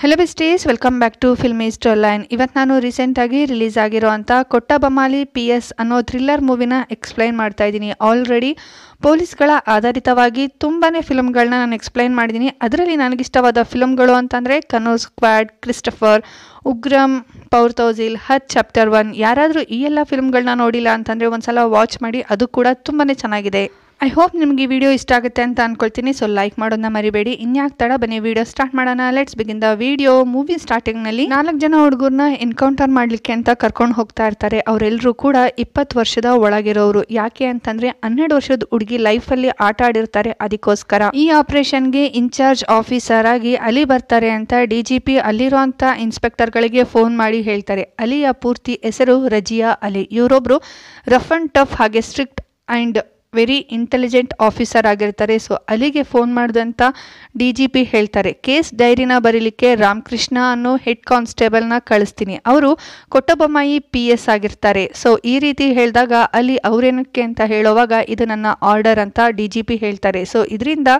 hello besties welcome back to film store line ಇವತ್ತು ನಾನು ರೀಸೆಂಟಾಗಿ ರಿಲೀಸ್ ಆಗಿರೋ ಅಂಥ ಕೊಟ್ಟ ಬಮಾಲಿ ಪಿ ಎಸ್ ಅನ್ನೋ ಥ್ರಿಲ್ಲರ್ ಮೂವಿನ ಎಕ್ಸ್ಪ್ಲೈನ್ ಮಾಡ್ತಾ ಇದ್ದೀನಿ ಆಲ್ರೆಡಿ ಪೊಲೀಸ್ಗಳ ಆಧಾರಿತವಾಗಿ ತುಂಬಾ ಫಿಲಮ್ಗಳನ್ನ ನಾನು ಎಕ್ಸ್ಪ್ಲೈನ್ ಮಾಡಿದ್ದೀನಿ ಅದರಲ್ಲಿ ನನಗಿಷ್ಟವಾದ ಫಿಲಮ್ಗಳು ಅಂತಂದರೆ Kannur squad Christopher Ugramm power ತೌಸಿಲ್ ಹತ್ ಚಾಪ್ಟರ್ ಒನ್ ಯಾರಾದರೂ ಈ ಎಲ್ಲ ಫಿಲಮ್ಗಳನ್ನ ನೋಡಿಲ್ಲ ಅಂತಂದರೆ ಒಂದು ಸಲ ವಾಚ್ ಮಾಡಿ ಅದು ಕೂಡ ತುಂಬಾ ಚೆನ್ನಾಗಿದೆ ಐ ಹೋಪ್ ನಿಮಗೆ ವಿಡಿಯೋ ಇಷ್ಟ ಆಗುತ್ತೆ ಅಂತ ಅನ್ಕೊಳ್ತೀನಿ ಸೊ ಲೈಕ್ ಮಾಡೋದನ್ನ ಮರಿಬೇಡಿ ಇನ್ಯಾಕ್ ತಡ ಬನ್ನಿ ವಿಡಿಯೋ ಸ್ಟಾರ್ಟ್ ಮಾಡೋಣ let's begin the video movie ಸ್ಟಾರ್ಟಿಂಗ್ನಲ್ಲಿ ನಾಲ್ಕು ಜನ ಹುಡುಗರನ್ನ ಎನ್ಕೌಂಟರ್ ಮಾಡಲಿಕ್ಕೆ ಅಂತ ಕರ್ಕೊಂಡು ಹೋಗ್ತಾ ಇರ್ತಾರೆ ಅವರೆಲ್ಲರೂ ಕೂಡ ಇಪ್ಪತ್ತು ವರ್ಷದ ಒಳಗಿರೋರು ಯಾಕೆ ಅಂತಂದ್ರೆ ಹನ್ನೆರಡು ವರ್ಷದ ಹುಡುಗಿ ಲೈಫಲ್ಲಿ ಆಟ ಆಡಿರ್ತಾರೆ ಅದಕ್ಕೋಸ್ಕರ ಈ ಆಪರೇಷನ್ಗೆ ಇನ್ಚಾರ್ಜ್ ಆಫೀಸರ್ ಆಗಿ ಅಲಿ ಬರ್ತಾರೆ ಅಂತ ಡಿ ಜಿ ಪಿ ಅಲ್ಲಿರುವಂಥ ಇನ್ಸ್ಪೆಕ್ಟರ್ಗಳಿಗೆ ಫೋನ್ ಮಾಡಿ ಹೇಳ್ತಾರೆ ಅಲಿಯ ಪೂರ್ತಿ ಹೆಸರು ರಜಿಯಾ ಅಲಿ ಇವರೊಬ್ರು ರಫ್ ಅಂಡ್ ಟಫ್ ಹಾಗೆ strict and very intelligent officer ಆಗಿರ್ತಾರೆ ಸೊ ಅಲ್ಲಿಗೆ ಫೋನ್ ಮಾಡಿದಂಥ ಡಿ ಜಿ ಪಿ ಹೇಳ್ತಾರೆ ಕೇಸ್ ಡೈರಿನ ಬರೀಲಿಕ್ಕೆ ರಾಮಕೃಷ್ಣ ಅನ್ನೋ ಹೆಡ್ ಕಾನ್ಸ್ಟೇಬಲ್ನ ಕಳಿಸ್ತೀನಿ ಅವರು ಕೊಟ್ಟಬೊಮ್ಮಾಯಿ ಪಿ ಎಸ್ ಆಗಿರ್ತಾರೆ ಸೊ ಈ ರೀತಿ ಹೇಳಿದಾಗ ಅಲ್ಲಿ ಅವರೇನಕ್ಕೆ ಅಂತ ಹೇಳೋವಾಗ ಇದು ನನ್ನ ಆರ್ಡರ್ ಅಂತ ಡಿ ಜಿ ಪಿ ಹೇಳ್ತಾರೆ ಸೊ ಇದರಿಂದ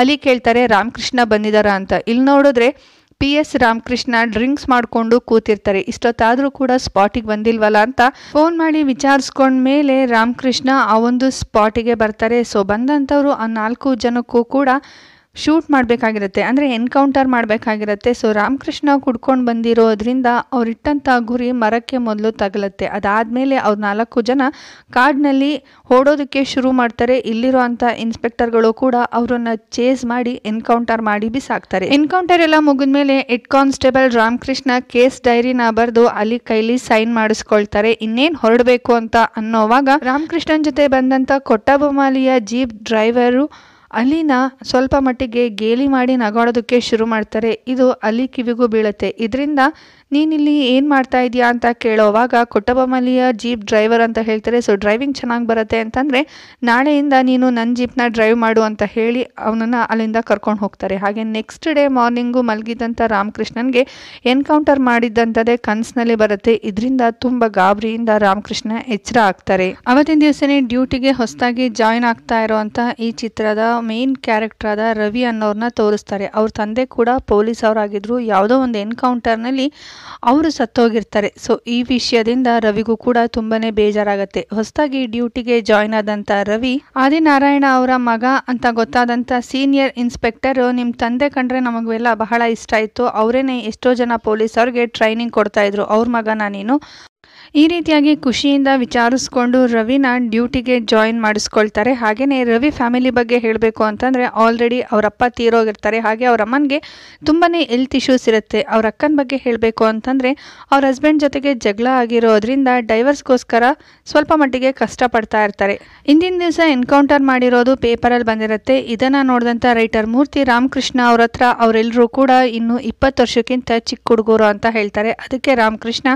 ಅಲ್ಲಿ ಕೇಳ್ತಾರೆ ರಾಮಕೃಷ್ಣ ಬಂದಿದ್ದಾರಾ ಅಂತ ಇಲ್ಲಿ ನೋಡಿದ್ರೆ ಪಿ ಎಸ್ ರಾಮಕೃಷ್ಣ ಡ್ರಿಂಕ್ಸ್ ಮಾಡಿಕೊಂಡು ಕೂತಿರ್ತಾರೆ ಇಷ್ಟೊತ್ತಾದರೂ ಕೂಡ ಸ್ಪಾಟಿಗೆ ಬಂದಿಲ್ವಲ್ಲ ಅಂತ ಫೋನ್ ಮಾಡಿ ವಿಚಾರಿಸ್ಕೊಂಡ ಮೇಲೆ ರಾಮಕೃಷ್ಣ ಆ ಒಂದು ಸ್ಪಾಟಿಗೆ ಬರ್ತಾರೆ ಸೊ ಬಂದಂಥವರು ಆ ನಾಲ್ಕು ಜನಕ್ಕೂ ಕೂಡ ಶೂಟ್ ಮಾಡಬೇಕಾಗಿರುತ್ತೆ ಅಂದರೆ ಎನ್ಕೌಂಟರ್ ಮಾಡಬೇಕಾಗಿರುತ್ತೆ ಸೊ ರಾಮಕೃಷ್ಣ ಕುಡ್ಕೊಂಡು ಬಂದಿರೋದ್ರಿಂದ ಅವರಿಟ್ಟಂಥ ಗುರಿ ಮರಕ್ಕೆ ಮೊದಲು ತಗಲತ್ತೆ ಅದಾದಮೇಲೆ ಅವ್ರು ನಾಲ್ಕು ಜನ ಕಾಡಿನಲ್ಲಿ ಓಡೋದಕ್ಕೆ ಶುರು ಮಾಡ್ತಾರೆ ಇಲ್ಲಿರೋ ಅಂಥ ಇನ್ಸ್ಪೆಕ್ಟರ್ಗಳು ಕೂಡ ಅವರನ್ನು ಚೇಸ್ ಮಾಡಿ ಎನ್ಕೌಂಟರ್ ಮಾಡಿ ಬಿಸಾಕ್ತಾರೆ ಎನ್ಕೌಂಟರ್ ಎಲ್ಲ ಮುಗಿದ್ಮೇಲೆ ಹೆಡ್ ಕಾನ್ಸ್ಟೇಬಲ್ ರಾಮಕೃಷ್ಣ ಕೇಸ್ ಡೈರಿನ ಬರೆದು ಅಲ್ಲಿ ಕೈಲಿ ಸೈನ್ ಮಾಡಿಸ್ಕೊಳ್ತಾರೆ ಇನ್ನೇನು ಹೊರಡಬೇಕು ಅಂತ ಅನ್ನೋವಾಗ ರಾಮಕೃಷ್ಣನ್ ಜೊತೆ ಬಂದಂಥ ಕೊಟ್ಟಬೊಮಾಲಿಯ ಜೀಪ್ ಡ್ರೈವರು ಅಲ್ಲಿನ ಸ್ವಲ್ಪ ಮಟ್ಟಿಗೆ ಗೇಲಿ ಮಾಡಿ ನಗಾಡೋದಕ್ಕೆ ಶುರು ಮಾಡ್ತಾರೆ ಇದು ಅಲಿ ಕಿವಿಗೂ ಬೀಳುತ್ತೆ ಇದರಿಂದ ನೀನಿಲ್ಲಿ ಏನು ಮಾಡ್ತಾ ಇದೆಯಾ ಅಂತ ಕೇಳೋವಾಗ ಕೊಟ್ಟಬಮಲಿಯ ಜೀಪ್ ಡ್ರೈವರ್ ಅಂತ ಹೇಳ್ತಾರೆ ಸೊ ಡ್ರೈವಿಂಗ್ ಚೆನ್ನಾಗಿ ಬರುತ್ತೆ ಅಂತಂದರೆ ನಾಳೆಯಿಂದ ನೀನು ನನ್ನ ಜೀಪ್ನ ಡ್ರೈವ್ ಮಾಡು ಅಂತ ಹೇಳಿ ಅವನನ್ನು ಅಲ್ಲಿಂದ ಕರ್ಕೊಂಡು ಹೋಗ್ತಾರೆ ಹಾಗೆ ನೆಕ್ಸ್ಟ್ ಡೇ ಮಾರ್ನಿಂಗು ಮಲಗಿದಂಥ ರಾಮಕೃಷ್ಣನ್ಗೆ ಎನ್ಕೌಂಟರ್ ಮಾಡಿದ್ದಂಥದ್ದೇ ಕನ್ಸಿನಲ್ಲಿ ಬರುತ್ತೆ ಇದರಿಂದ ತುಂಬ ಗಾಬರಿಯಿಂದ ರಾಮಕೃಷ್ಣ ಎಚ್ಚರ ಆಗ್ತಾರೆ ಅವತ್ತಿನ ದಿವಸನೇ ಡ್ಯೂಟಿಗೆ ಹೊಸದಾಗಿ ಜಾಯಿನ್ ಆಗ್ತಾ ಇರೋವಂಥ ಈ ಚಿತ್ರದ ಮೇನ್ ಕ್ಯಾರೆಕ್ಟರ್ ಆದ ರವಿ ಅನ್ನೋರನ್ನ ತೋರಿಸ್ತಾರೆ ಅವ್ರ ತಂದೆ ಕೂಡ ಪೊಲೀಸ್ ಅವರಾಗಿದ್ದರು ಯಾವುದೋ ಒಂದು ಎನ್ಕೌಂಟರ್ನಲ್ಲಿ ಅವರು ಸತ್ತೋಗಿರ್ತಾರೆ ಸೊ ಈ ವಿಷಯದಿಂದ ರವಿಗೂ ಕೂಡ ತುಂಬಾನೇ ಬೇಜಾರಾಗುತ್ತೆ ಹೊಸದಾಗಿ ಡ್ಯೂಟಿಗೆ ಜಾಯ್ನ್ ಆದಂತ ರವಿ ಆದಿನಾರಾಯಣ ಅವರ ಮಗ ಅಂತ ಗೊತ್ತಾದಂತ ಸೀನಿಯರ್ ಇನ್ಸ್ಪೆಕ್ಟರ್ ನಿಮ್ಮ ತಂದೆ ಕಂಡ್ರೆ ನಮಗೆಲ್ಲ ಬಹಳ ಇಷ್ಟ ಇತ್ತು ಅವರೇನೆ ಎಷ್ಟೋ ಜನ ಪೊಲೀಸ್ ಅವ್ರಿಗೆ ಟ್ರೈನಿಂಗ್ ಕೊಡ್ತಾ ಇದ್ರು ಅವ್ರ ಮಗನ ನೀನು ಈ ರೀತಿಯಾಗಿ ಖುಷಿಯಿಂದ ವಿಚಾರಿಸ್ಕೊಂಡು ರವಿನ ಡ್ಯೂಟಿಗೆ ಜಾಯಿನ್ ಮಾಡಿಸ್ಕೊಳ್ತಾರೆ ಹಾಗೆಯೇ ರವಿ ಫ್ಯಾಮಿಲಿ ಬಗ್ಗೆ ಹೇಳಬೇಕು ಅಂತಂದರೆ ಆಲ್ರೆಡಿ ಅವರಪ್ಪ ತೀರೋಗಿರ್ತಾರೆ ಹಾಗೆ ಅವರ ಅಮ್ಮನಿಗೆ ತುಂಬಾ ಎಲ್ತ್ ಇಶ್ಯೂಸ್ ಇರುತ್ತೆ ಅವ್ರ ಅಕ್ಕನ ಬಗ್ಗೆ ಹೇಳಬೇಕು ಅಂತಂದರೆ ಅವ್ರ ಹಸ್ಬೆಂಡ್ ಜೊತೆಗೆ ಜಗಳ ಆಗಿರೋದ್ರಿಂದ ಡೈವರ್ಸ್ಗೋಸ್ಕರ ಸ್ವಲ್ಪ ಮಟ್ಟಿಗೆ ಕಷ್ಟಪಡ್ತಾ ಇರ್ತಾರೆ ಇಂದಿನ ದಿವಸ ಎನ್ಕೌಂಟರ್ ಮಾಡಿರೋದು ಪೇಪರಲ್ಲಿ ಬಂದಿರುತ್ತೆ ಇದನ್ನು ನೋಡಿದಂಥ ರೈಟರ್ ಮೂರ್ತಿ ರಾಮಕೃಷ್ಣ ಅವರ ಹತ್ರ ಅವರೆಲ್ಲರೂ ಕೂಡ ಇನ್ನು ಇಪ್ಪತ್ತು ವರ್ಷಕ್ಕಿಂತ ಚಿಕ್ಕ ಹುಡುಗರು ಅಂತ ಹೇಳ್ತಾರೆ ಅದಕ್ಕೆ ರಾಮಕೃಷ್ಣ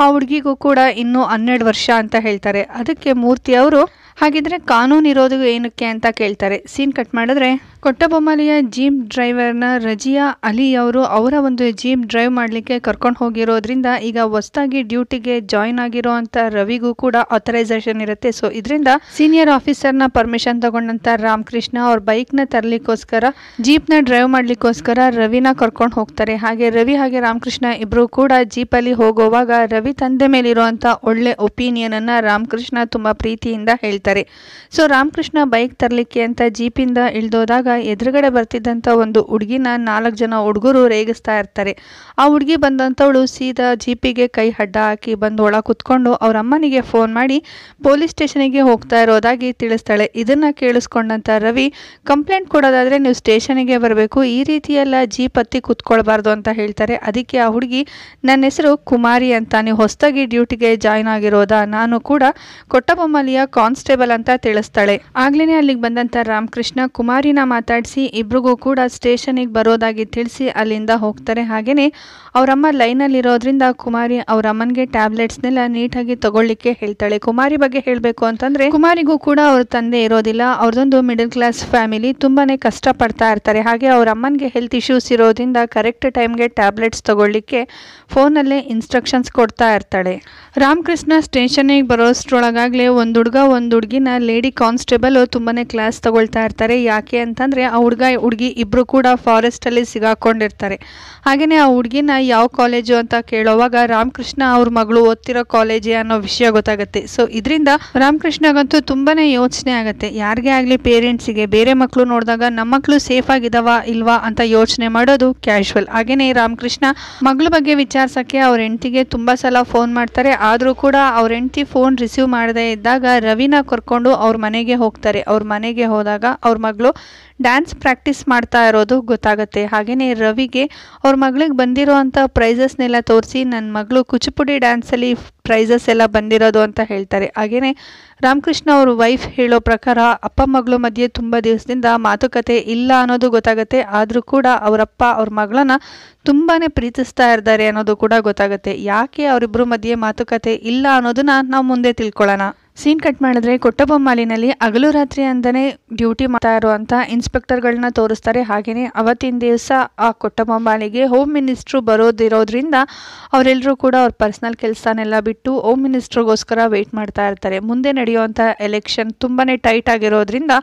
ಆ ಹುಡುಗಿಗೂ ಕೂಡ ಇನ್ನು ಹನ್ನೆರಡು ವರ್ಷ ಅಂತ ಹೇಳ್ತಾರೆ ಅದಕ್ಕೆ ಮೂರ್ತಿ ಅವರು ಹಾಗಿದ್ರೆ ಕಾನೂನು ಇರೋದು ಏನಕ್ಕೆ ಅಂತ ಕೇಳ್ತಾರೆ ಸೀನ್ ಕಟ್ ಮಾಡಿದ್ರೆ ಕೊಟ್ಟಬೊಮ್ಮಲಿಯ ಜೀಪ್ ಡ್ರೈವರ್ನ ರಜಿಯಾ ಅಲಿ ಅವರು ಅವರ ಒಂದು ಜೀಮ್ ಡ್ರೈವ್ ಮಾಡಲಿಕ್ಕೆ ಕರ್ಕೊಂಡು ಹೋಗಿರೋದ್ರಿಂದ ಈಗ ಹೊಸದಾಗಿ ಡ್ಯೂಟಿಗೆ ಜಾಯಿನ್ ಆಗಿರೋಂಥ ರವಿಗೂ ಕೂಡ ಆಥರೈಸೇಷನ್ ಇರುತ್ತೆ ಸೊ ಇದರಿಂದ ಸೀನಿಯರ್ ಆಫೀಸರ್ನ ಪರ್ಮಿಷನ್ ತಗೊಂಡಂಥ ರಾಮಕೃಷ್ಣ ಅವ್ರ ಬೈಕ್ನ ತರಲಿಕ್ಕೋಸ್ಕರ ಜೀಪ್ನ ಡ್ರೈವ್ ಮಾಡಲಿಕ್ಕೋಸ್ಕರ ರವಿನ ಕರ್ಕೊಂಡು ಹೋಗ್ತಾರೆ ಹಾಗೆ ರವಿ ಹಾಗೆ ರಾಮಕೃಷ್ಣ ಇಬ್ಬರು ಕೂಡ ಜೀಪಲ್ಲಿ ಹೋಗುವಾಗ ರವಿ ತಂದೆ ಮೇಲಿರುವಂಥ ಒಳ್ಳೆ ಒಪಿನಿಯನನ್ನು ರಾಮಕೃಷ್ಣ ತುಂಬ ಪ್ರೀತಿಯಿಂದ ಹೇಳ್ತಾರೆ ಸೊ ರಾಮಕೃಷ್ಣ ಬೈಕ್ ತರಲಿಕ್ಕೆ ಅಂತ ಜೀಪಿಂದ ಇಳಿದೋದಾಗ ಎದುರುಗಡೆ ಬರ್ತಿದ್ದಂಥ ಒಂದು ಹುಡುಗಿನ ನಾಲ್ಕು ಜನ ಹುಡುಗರು ರೇಗಿಸ್ತಾ ಇರ್ತಾರೆ ಆ ಹುಡುಗಿ ಬಂದಂಥವಳು ಸೀದಾ ಜೀಪಿಗೆ ಕೈ ಅಡ್ಡ ಹಾಕಿ ಬಂದು ಒಳ ಕುತ್ಕೊಂಡು ಅವ್ರ ಅಮ್ಮನಿಗೆ ಫೋನ್ ಮಾಡಿ ಪೊಲೀಸ್ ಸ್ಟೇಷನಿಗೆ ಹೋಗ್ತಾ ಇರೋದಾಗಿ ತಿಳಿಸ್ತಾಳೆ ಇದನ್ನ ಕೇಳಿಸ್ಕೊಂಡಂತ ರವಿ ಕಂಪ್ಲೇಂಟ್ ಕೊಡೋದಾದ್ರೆ ನೀವು ಸ್ಟೇಷನಿಗೆ ಬರಬೇಕು ಈ ರೀತಿಯೆಲ್ಲ ಜೀಪ್ ಹತ್ತಿ ಕುತ್ಕೊಳ್ಬಾರ್ದು ಅಂತ ಹೇಳ್ತಾರೆ ಅದಕ್ಕೆ ಆ ಹುಡುಗಿ ನನ್ನ ಹೆಸರು ಕುಮಾರಿ ಅಂತ ನೀವು ಹೊಸದಾಗಿ ಡ್ಯೂಟಿಗೆ ಜಾಯ್ನ್ ಆಗಿರೋದಾ ನಾನು ಕೂಡ ಕೊಟ್ಟಬೊಮ್ಮಲಿಯ ಕಾನ್ಸ್ಟೇಬಲ್ ಅಂತ ತಿಳಿಸ್ತಾಳೆ ಆಗ್ಲೇ ಅಲ್ಲಿಗೆ ಬಂದಂತ ರಾಮಕೃಷ್ಣ ಕುಮಾರಿನ ಮಾತಾಡಿಸಿ ಇಬ್ರಿಗೂ ಕೂಡ ಸ್ಟೇಷನಿಗೆ ಬರೋದಾಗಿ ತಿಳಿಸಿ ಅಲ್ಲಿಂದ ಹೋಗ್ತಾರೆ ಹಾಗೆಯೇ ಅವರಮ್ಮ ಲೈನಲ್ಲಿರೋದ್ರಿಂದ ಕುಮಾರಿ ಅವರಮ್ಮನಿಗೆ ಟ್ಯಾಬ್ಲೆಟ್ಸ್ನೆಲ್ಲ ನೀಟಾಗಿ ತಗೊಳ್ಳಿಕ್ಕೆ ಹೇಳ್ತಾಳೆ ಕುಮಾರಿ ಬಗ್ಗೆ ಹೇಳಬೇಕು ಅಂತಂದರೆ ಕುಮಾರಿಗೂ ಕೂಡ ಅವ್ರ ತಂದೆ ಇರೋದಿಲ್ಲ ಅವ್ರದೊಂದು ಮಿಡಲ್ ಕ್ಲಾಸ್ ಫ್ಯಾಮಿಲಿ ತುಂಬಾ ಕಷ್ಟಪಡ್ತಾ ಇರ್ತಾರೆ ಹಾಗೆ ಅವ್ರ ಹೆಲ್ತ್ ಇಶ್ಯೂಸ್ ಇರೋದ್ರಿಂದ ಕರೆಕ್ಟ್ ಟೈಮ್ಗೆ ಟ್ಯಾಬ್ಲೆಟ್ಸ್ ತಗೊಳ್ಳಿಕ್ಕೆ ಫೋನಲ್ಲೇ ಇನ್ಸ್ಟ್ರಕ್ಷನ್ಸ್ ಕೊಡ್ತಾ ಇರ್ತಾಳೆ ರಾಮಕೃಷ್ಣ ಸ್ಟೇಷನಿಗೆ ಬರೋಷ್ಟ್ರೊಳಗಾಗಲೇ ಒಂದು ಹುಡುಗ ಒಂದು ಹುಡುಗಿನ ಲೇಡಿ ಕಾನ್ಸ್ಟೇಬಲ್ ತುಂಬಾ ಕ್ಲಾಸ್ ತಗೊಳ್ತಾ ಇರ್ತಾರೆ ಯಾಕೆ ಅಂತಂದರೆ ಆ ಹುಡುಗ ಹುಡುಗಿ ಇಬ್ಬರು ಕೂಡ ಫಾರೆಸ್ಟಲ್ಲಿ ಸಿಗಾಕೊಂಡಿರ್ತಾರೆ ಹಾಗೆಯೇ ಆ ಹುಡುಗಿನ ಯಾವ ಕಾಲೇಜು ಅಂತ ಕೇಳೋವಾಗ ರಾಮಕೃಷ್ಣ ಅವ್ರ ಮಗಳು ಓದ್ತಿರೋ ಕಾಲೇಜೇ ಅನ್ನೋ ವಿಷಯ ಗೊತ್ತಾಗುತ್ತೆ ಸೊ ಇದರಿಂದ ರಾಮಕೃಷ್ಣಗಂತೂ ತುಂಬಾ ಯೋಚನೆ ಆಗುತ್ತೆ ಯಾರಿಗೇ ಆಗಲಿ ಪೇರೆಂಟ್ಸಿಗೆ ಬೇರೆ ಮಕ್ಕಳು ನೋಡಿದಾಗ ನಮ್ಮ ಮಕ್ಕಳು ಸೇಫ್ ಆಗಿದಾವ ಇಲ್ವಾ ಅಂತ ಯೋಚನೆ ಮಾಡೋದು ಕ್ಯಾಶುವಲ್ ಹಾಗೆಯೇ ರಾಮಕೃಷ್ಣ ಮಗಳ ಬಗ್ಗೆ ವಿಚಾರಿಸೋಕ್ಕೆ ಅವ್ರ ಹೆಂಡತಿಗೆ ತುಂಬ ಸಲ ಫೋನ್ ಮಾಡ್ತಾರೆ ಆದರೂ ಕೂಡ ಅವ್ರ ಹೆಂಡತಿ ಫೋನ್ ರಿಸೀವ್ ಮಾಡದೇ ಇದ್ದಾಗ ರವಿನ ಕರ್ಕೊಂಡು ಅವ್ರ ಮನೆಗೆ ಹೋಗ್ತಾರೆ ಅವ್ರ ಮನೆಗೆ ಹೋದಾಗ ಅವ್ರ ಮಗಳು ಡ್ಯಾನ್ಸ್ ಪ್ರಾಕ್ಟೀಸ್ ಮಾಡ್ತಾ ಇರೋದು ಗೊತ್ತಾಗುತ್ತೆ ಹಾಗೆಯೇ ರವಿಗೆ ಅವ್ರ ಮಗಳಿಗೆ ಬಂದಿರೋ ಅಂಥ ಪ್ರೈಸಸ್ನೆಲ್ಲ ತೋರಿಸಿ ನನ್ನ ಮಗಳು ಕುಚಿಪುಡಿ ಡ್ಯಾನ್ಸಲ್ಲಿ ಪ್ರೈಸಸ್ ಎಲ್ಲ ಬಂದಿರೋದು ಅಂತ ಹೇಳ್ತಾರೆ ಹಾಗೆಯೇ ರಾಮಕೃಷ್ಣ ಅವ್ರ ವೈಫ್ ಹೇಳೋ ಪ್ರಕಾರ ಅಪ್ಪ ಮಗಳ ಮಧ್ಯೆ ತುಂಬ ದಿವಸದಿಂದ ಮಾತುಕತೆ ಇಲ್ಲ ಅನ್ನೋದು ಗೊತ್ತಾಗುತ್ತೆ ಆದರೂ ಕೂಡ ಅವರಪ್ಪ ಅವ್ರ ಮಗಳನ್ನ ತುಂಬಾ ಪ್ರೀತಿಸ್ತಾ ಇರ್ತಾರೆ ಅನ್ನೋದು ಕೂಡ ಗೊತ್ತಾಗುತ್ತೆ ಯಾಕೆ ಅವರಿಬ್ಬರ ಮಧ್ಯೆ ಮಾತುಕತೆ ಇಲ್ಲ ಅನ್ನೋದನ್ನ ನಾವು ಮುಂದೆ ತಿಳ್ಕೊಳ್ಳೋಣ ಸೀನ್ ಕಟ್ ಮಾಡಿದ್ರೆ ಕೊಟ್ಟಬೊಮ್ಮಾಲಿನಲ್ಲಿ ಹಗಲು ರಾತ್ರಿ ಅಂದನೆ ಡ್ಯೂಟಿ ಮಾಡ್ತಾ ಇರೋಂಥ ಇನ್ಸ್ಪೆಕ್ಟರ್ಗಳನ್ನ ತೋರಿಸ್ತಾರೆ ಹಾಗೆಯೇ ಅವತ್ತಿನ ದಿವಸ ಆ ಕೊಟ್ಟಬೊಮ್ಮಾಲಿಗೆ ಹೋಮ್ ಮಿನಿಸ್ಟ್ರು ಬರೋದಿರೋದ್ರಿಂದ ಅವರೆಲ್ಲರೂ ಕೂಡ ಅವ್ರ ಪರ್ಸ್ನಲ್ ಕೆಲಸನೆಲ್ಲ ಬಿಟ್ಟು ಹೋಮ್ ಮಿನಿಸ್ಟ್ರಿಗೋಸ್ಕರ ವೆಯ್ಟ್ ಮಾಡ್ತಾ ಇರ್ತಾರೆ ಮುಂದೆ ನಡೆಯುವಂಥ ಎಲೆಕ್ಷನ್ ತುಂಬಾ ಟೈಟ್ ಆಗಿರೋದ್ರಿಂದ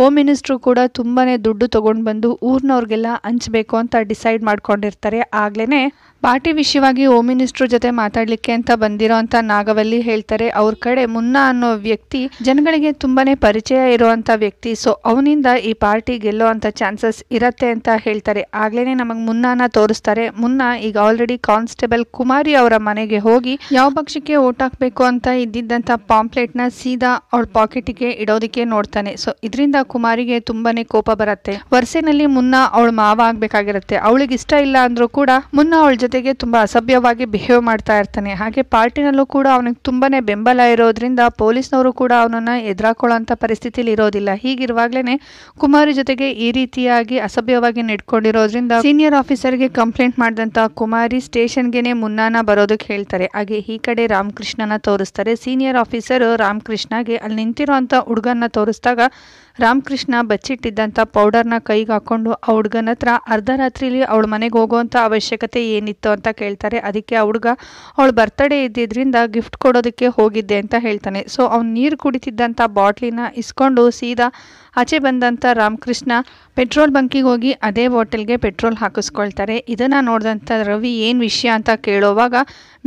ಹೋಮ್ ಮಿನಿಸ್ಟ್ರು ಕೂಡ ತುಂಬಾ ದುಡ್ಡು ತೊಗೊಂಡು ಬಂದು ಊರಿನವ್ರಿಗೆಲ್ಲ ಹಂಚಬೇಕು ಅಂತ ಡಿಸೈಡ್ ಮಾಡ್ಕೊಂಡಿರ್ತಾರೆ ಆಗ್ಲೇ ಪಾರ್ಟಿ ವಿಷಯವಾಗಿ ಹೋಮ್ ಮಿನಿಸ್ಟರ್ ಜೊತೆ ಮಾತಾಡಲಿಕ್ಕೆ ಅಂತ ಬಂದಿರೋ ಅಂತ ನಾಗವಲ್ಲಿ ಹೇಳ್ತಾರೆ ಅವ್ರ ಕಡೆ ಮುನ್ನ ಅನ್ನೋ ವ್ಯಕ್ತಿ ಜನಗಳಿಗೆ ತುಂಬಾನೇ ಪರಿಚಯ ಇರುವಂತ ವ್ಯಕ್ತಿ ಸೊ ಅವನಿಂದ ಈ ಪಾರ್ಟಿ ಗೆಲ್ಲೋ ಅಂತ ಚಾನ್ಸಸ್ ಇರತ್ತೆ ಅಂತ ಹೇಳ್ತಾರೆ ಆಗ್ಲೇನೆ ನಮಗ್ ಮುನ್ನಾನ ತೋರಿಸ್ತಾರೆ ಮುನ್ನ ಈಗ ಆಲ್ರೆಡಿ ಕಾನ್ಸ್ಟೇಬಲ್ ಕುಮಾರಿ ಅವರ ಮನೆಗೆ ಹೋಗಿ ಯಾವ ಪಕ್ಷಕ್ಕೆ ಓಟ್ ಹಾಕ್ಬೇಕು ಅಂತ ಇದ್ದಿದ್ದಂತ ಪಾಂಪ್ಲೆಟ್ ನ ಸೀದಾ ಅವ್ರ ಪಾಕೆಟ್ಗೆ ಇಡೋದಿಕ್ಕೆ ನೋಡ್ತಾನೆ ಸೊ ಇದರಿಂದ ಕುಮಾರಿಗೆ ತುಂಬಾನೇ ಕೋಪ ಬರುತ್ತೆ ವರ್ಷನಲ್ಲಿ ಮುನ್ನ ಅವಳ ಮಾವ ಆಗ್ಬೇಕಾಗಿರುತ್ತೆ ಅವಳಿಗೆ ಇಷ್ಟ ಇಲ್ಲ ಅಂದ್ರೂ ಕೂಡ ಮುನ್ನ ಅವಳ ಜೊತೆ ಜೊತೆಗೆ ತುಂಬ ಅಸಭ್ಯವಾಗಿ ಬಿಹೇವ್ ಮಾಡ್ತಾ ಇರ್ತಾನೆ ಹಾಗೆ ಪಾರ್ಟಿನಲ್ಲೂ ಕೂಡ ಅವನಿಗೆ ತುಂಬಾ ಬೆಂಬಲ ಇರೋದ್ರಿಂದ ಪೊಲೀಸ್ನವರು ಕೂಡ ಅವನನ್ನು ಎದುರಾಕೊಳ್ಳೋಂಥ ಪರಿಸ್ಥಿತಿಲಿ ಇರೋದಿಲ್ಲ ಹೀಗಿರುವಾಗಲೇ ಕುಮಾರಿ ಜೊತೆಗೆ ಈ ರೀತಿಯಾಗಿ ಅಸಭ್ಯವಾಗಿ ನಡ್ಕೊಂಡಿರೋದ್ರಿಂದ ಸೀನಿಯರ್ ಆಫೀಸರ್ಗೆ ಕಂಪ್ಲೇಂಟ್ ಮಾಡಿದಂಥ ಕುಮಾರಿ ಸ್ಟೇಷನ್ಗೆ ಮುನ್ನಾನ ಬರೋದಕ್ಕೆ ಹೇಳ್ತಾರೆ ಹಾಗೆ ಈ ಕಡೆ ರಾಮಕೃಷ್ಣನ ತೋರಿಸ್ತಾರೆ ಸೀನಿಯರ್ ಆಫೀಸರ್ ರಾಮಕೃಷ್ಣಗೆ ಅಲ್ಲಿ ನಿಂತಿರೋಂಥ ಹುಡುಗನ ತೋರಿಸಿದಾಗ ರಾಮಕೃಷ್ಣ ಬಚ್ಚಿಟ್ಟಿದ್ದಂಥ ಪೌಡರ್ನ ಕೈಗೆ ಹಾಕ್ಕೊಂಡು ಆ ಹುಡುಗನ ಹತ್ರ ಅರ್ಧ ರಾತ್ರಿಲಿ ಅವಳ ಮನೆಗೆ ಹೋಗುವಂಥ ಅವಶ್ಯಕತೆ ಏನಿತ್ತು ಅಂತ ಕೇಳ್ತಾರೆ ಅದಕ್ಕೆ ಆ ಹುಡುಗ ಅವಳ ಬರ್ತಡೇ ಇದ್ದಿದ್ದರಿಂದ ಗಿಫ್ಟ್ ಕೊಡೋದಕ್ಕೆ ಹೋಗಿದ್ದೆ ಅಂತ ಹೇಳ್ತಾನೆ ಸೊ ಅವ್ನು ನೀರು ಕುಡಿತಿದ್ದಂಥ ಬಾಟ್ಲಿನ ಇಸ್ಕೊಂಡು ಸೀದಾ ಆಚೆ ಬಂದಂಥ ರಾಮಕೃಷ್ಣ ಪೆಟ್ರೋಲ್ ಬಂಕಿಗೆ ಹೋಗಿ ಅದೇ ಬಾಟಲ್ಗೆ ಪೆಟ್ರೋಲ್ ಹಾಕಿಸ್ಕೊಳ್ತಾರೆ ಇದನ್ನು ನೋಡಿದಂಥ ರವಿ ಏನು ವಿಷಯ ಅಂತ ಕೇಳೋವಾಗ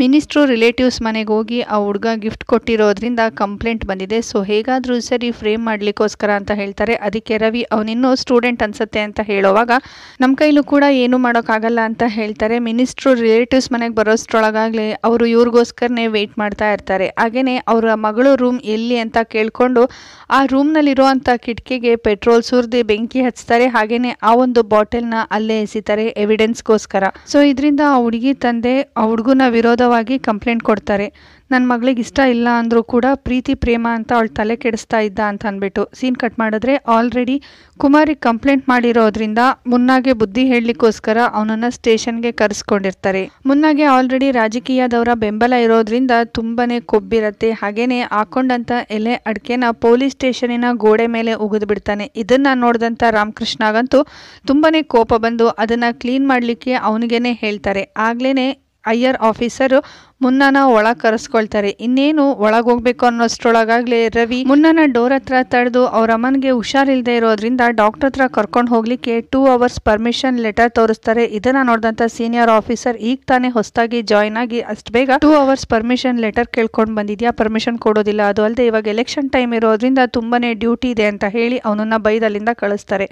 ಮಿನಿಸ್ಟ್ರು ರಿಲೇಟಿವ್ಸ್ ಮನೆಗೆ ಹೋಗಿ ಆ ಹುಡುಗ ಗಿಫ್ಟ್ ಕೊಟ್ಟಿರೋದ್ರಿಂದ ಕಂಪ್ಲೇಂಟ್ ಬಂದಿದೆ ಸೊ ಹೇಗಾದರೂ ಸರಿ ಫ್ರೇಮ್ ಮಾಡಲಿಕ್ಕೋಸ್ಕರ ಅಂತ ಹೇಳ್ತಾರೆ ಅದಕ್ಕೆ ರವಿ ಅವನಿನ್ನೂ ಸ್ಟೂಡೆಂಟ್ ಅನಿಸುತ್ತೆ ಅಂತ ಹೇಳೋವಾಗ ನಮ್ಮ ಕೈಲೂ ಕೂಡ ಏನು ಮಾಡೋಕ್ಕಾಗಲ್ಲ ಅಂತ ಹೇಳ್ತಾರೆ ಮಿನಿಸ್ಟ್ರು ರಿಲೇಟಿವ್ಸ್ ಮನೆಗೆ ಬರೋಷ್ಟ್ರೊಳಗಾಗಲೇ ಅವರು ಇವ್ರಿಗೋಸ್ಕರನೇ ವೆಯ್ಟ್ ಮಾಡ್ತಾ ಇರ್ತಾರೆ ಹಾಗೆಯೇ ಅವರ ಮಗಳು ರೂಮ್ ಎಲ್ಲಿ ಅಂತ ಕೇಳಿಕೊಂಡು ಆ ರೂಮ್ನಲ್ಲಿರುವಂಥ ಕಿಟಕಿ ಬಾಟಲಿಗೆ ಪೆಟ್ರೋಲ್ ಸುರಿದು ಬೆಂಕಿ ಹಚ್ತಾರೆ ಹಾಗೇನೆ ಆ ಒಂದು ಬಾಟಲ್ನ ಅಲ್ಲೇ ಎಸಿತಾರೆ ಗೋಸ್ಕರ ಸೊ ಇದ್ರಿಂದ ಆ ಹುಡುಗಿ ತಂದೆ ಆ ಹುಡುಗನ ವಿರೋಧವಾಗಿ ಕಂಪ್ಲೇಂಟ್ ಕೊಡ್ತಾರೆ ನನ್ನ ಮಗಳಿಗೆ ಇಷ್ಟ ಇಲ್ಲ ಅಂದರೂ ಕೂಡ ಪ್ರೀತಿ ಪ್ರೇಮ ಅಂತ ಅವಳು ತಲೆ ಕೆಡಿಸ್ತಾ ಇದ್ದ ಅಂತ ಅಂದ್ಬಿಟ್ಟು ಸೀನ್ ಕಟ್ ಮಾಡಿದ್ರೆ ಆಲ್ರೆಡಿ ಕುಮಾರಿ ಕಂಪ್ಲೇಂಟ್ ಮಾಡಿರೋದ್ರಿಂದ ಮುನ್ನಾಗೆ ಬುದ್ಧಿ ಹೇಳಲಿಕ್ಕೋಸ್ಕರ ಅವನನ್ನು ಸ್ಟೇಷನ್ಗೆ ಕರೆಸ್ಕೊಂಡಿರ್ತಾರೆ ಮುನ್ನಾಗೆ ಆಲ್ರೆಡಿ ರಾಜಕೀಯದವರ ಬೆಂಬಲ ಇರೋದ್ರಿಂದ ತುಂಬಾನೇ ಕೊಬ್ಬಿರತ್ತೆ ಹಾಗೇನೆ ಹಾಕೊಂಡಂತ ಎಲೆ ಅಡಿಕೆನ ಪೊಲೀಸ್ ಸ್ಟೇಷನಿನ ಗೋಡೆ ಮೇಲೆ ಬಿಡ್ತಾನೆ ಇದನ್ನು ನೋಡಿದಂಥ ರಾಮಕೃಷ್ಣಗಂತೂ ತುಂಬಾ ಕೋಪ ಬಂದು ಅದನ್ನ ಕ್ಲೀನ್ ಮಾಡಲಿಕ್ಕೆ ಅವನಿಗೇನೆ ಹೇಳ್ತಾರೆ ಆಗ್ಲೇ ಐಯರ್ ಆಫೀಸರು ಮುನ್ನನ ಒಳ ಕರೆಸ್ಕೊಳ್ತಾರೆ ಇನ್ನೇನು ಒಳಗೋಗ್ಬೇಕು ಅನ್ನೋಷ್ಟೊಳಗಾಗ್ಲೇ ರವಿ ಮುನ್ನನ ಡೋರ್ ಹತ್ರ ತಡೆದು ಅವ್ರ ಅಮ್ಮನಿಗೆ ಹುಷಾರಿಲ್ಲದೆ ಇರೋದ್ರಿಂದ ಡಾಕ್ಟರ್ ಹತ್ರ ಕರ್ಕೊಂಡು ಹೋಗ್ಲಿಕ್ಕೆ ಟೂ ಅವರ್ಸ್ ಪರ್ಮಿಷನ್ ಲೆಟರ್ ತೋರಿಸ್ತಾರೆ ಇದನ್ನ ನೋಡಿದಂತ ಸೀನಿಯರ್ ಆಫೀಸರ್ ಈಗ ತಾನೇ ಹೊಸದಾಗಿ ಜಾಯ್ನ್ ಆಗಿ ಅಷ್ಟು ಬೇಗ ಟೂ ಅವರ್ಸ್ ಪರ್ಮಿಷನ್ ಲೆಟರ್ ಕೇಳ್ಕೊಂಡು ಬಂದಿದ್ಯಾ ಪರ್ಮಿಷನ್ ಕೊಡೋದಿಲ್ಲ ಅದು ಅಲ್ಲದೆ ಇವಾಗ ಎಲೆಕ್ಷನ್ ಟೈಮ್ ಇರೋದ್ರಿಂದ ತುಂಬಾನೇ ಡ್ಯೂಟಿ ಇದೆ ಅಂತ ಹೇಳಿ ಅವನನ್ನ ಬೈದಲ್ಲಿಂದ ಕಳಿಸ್ತಾರೆ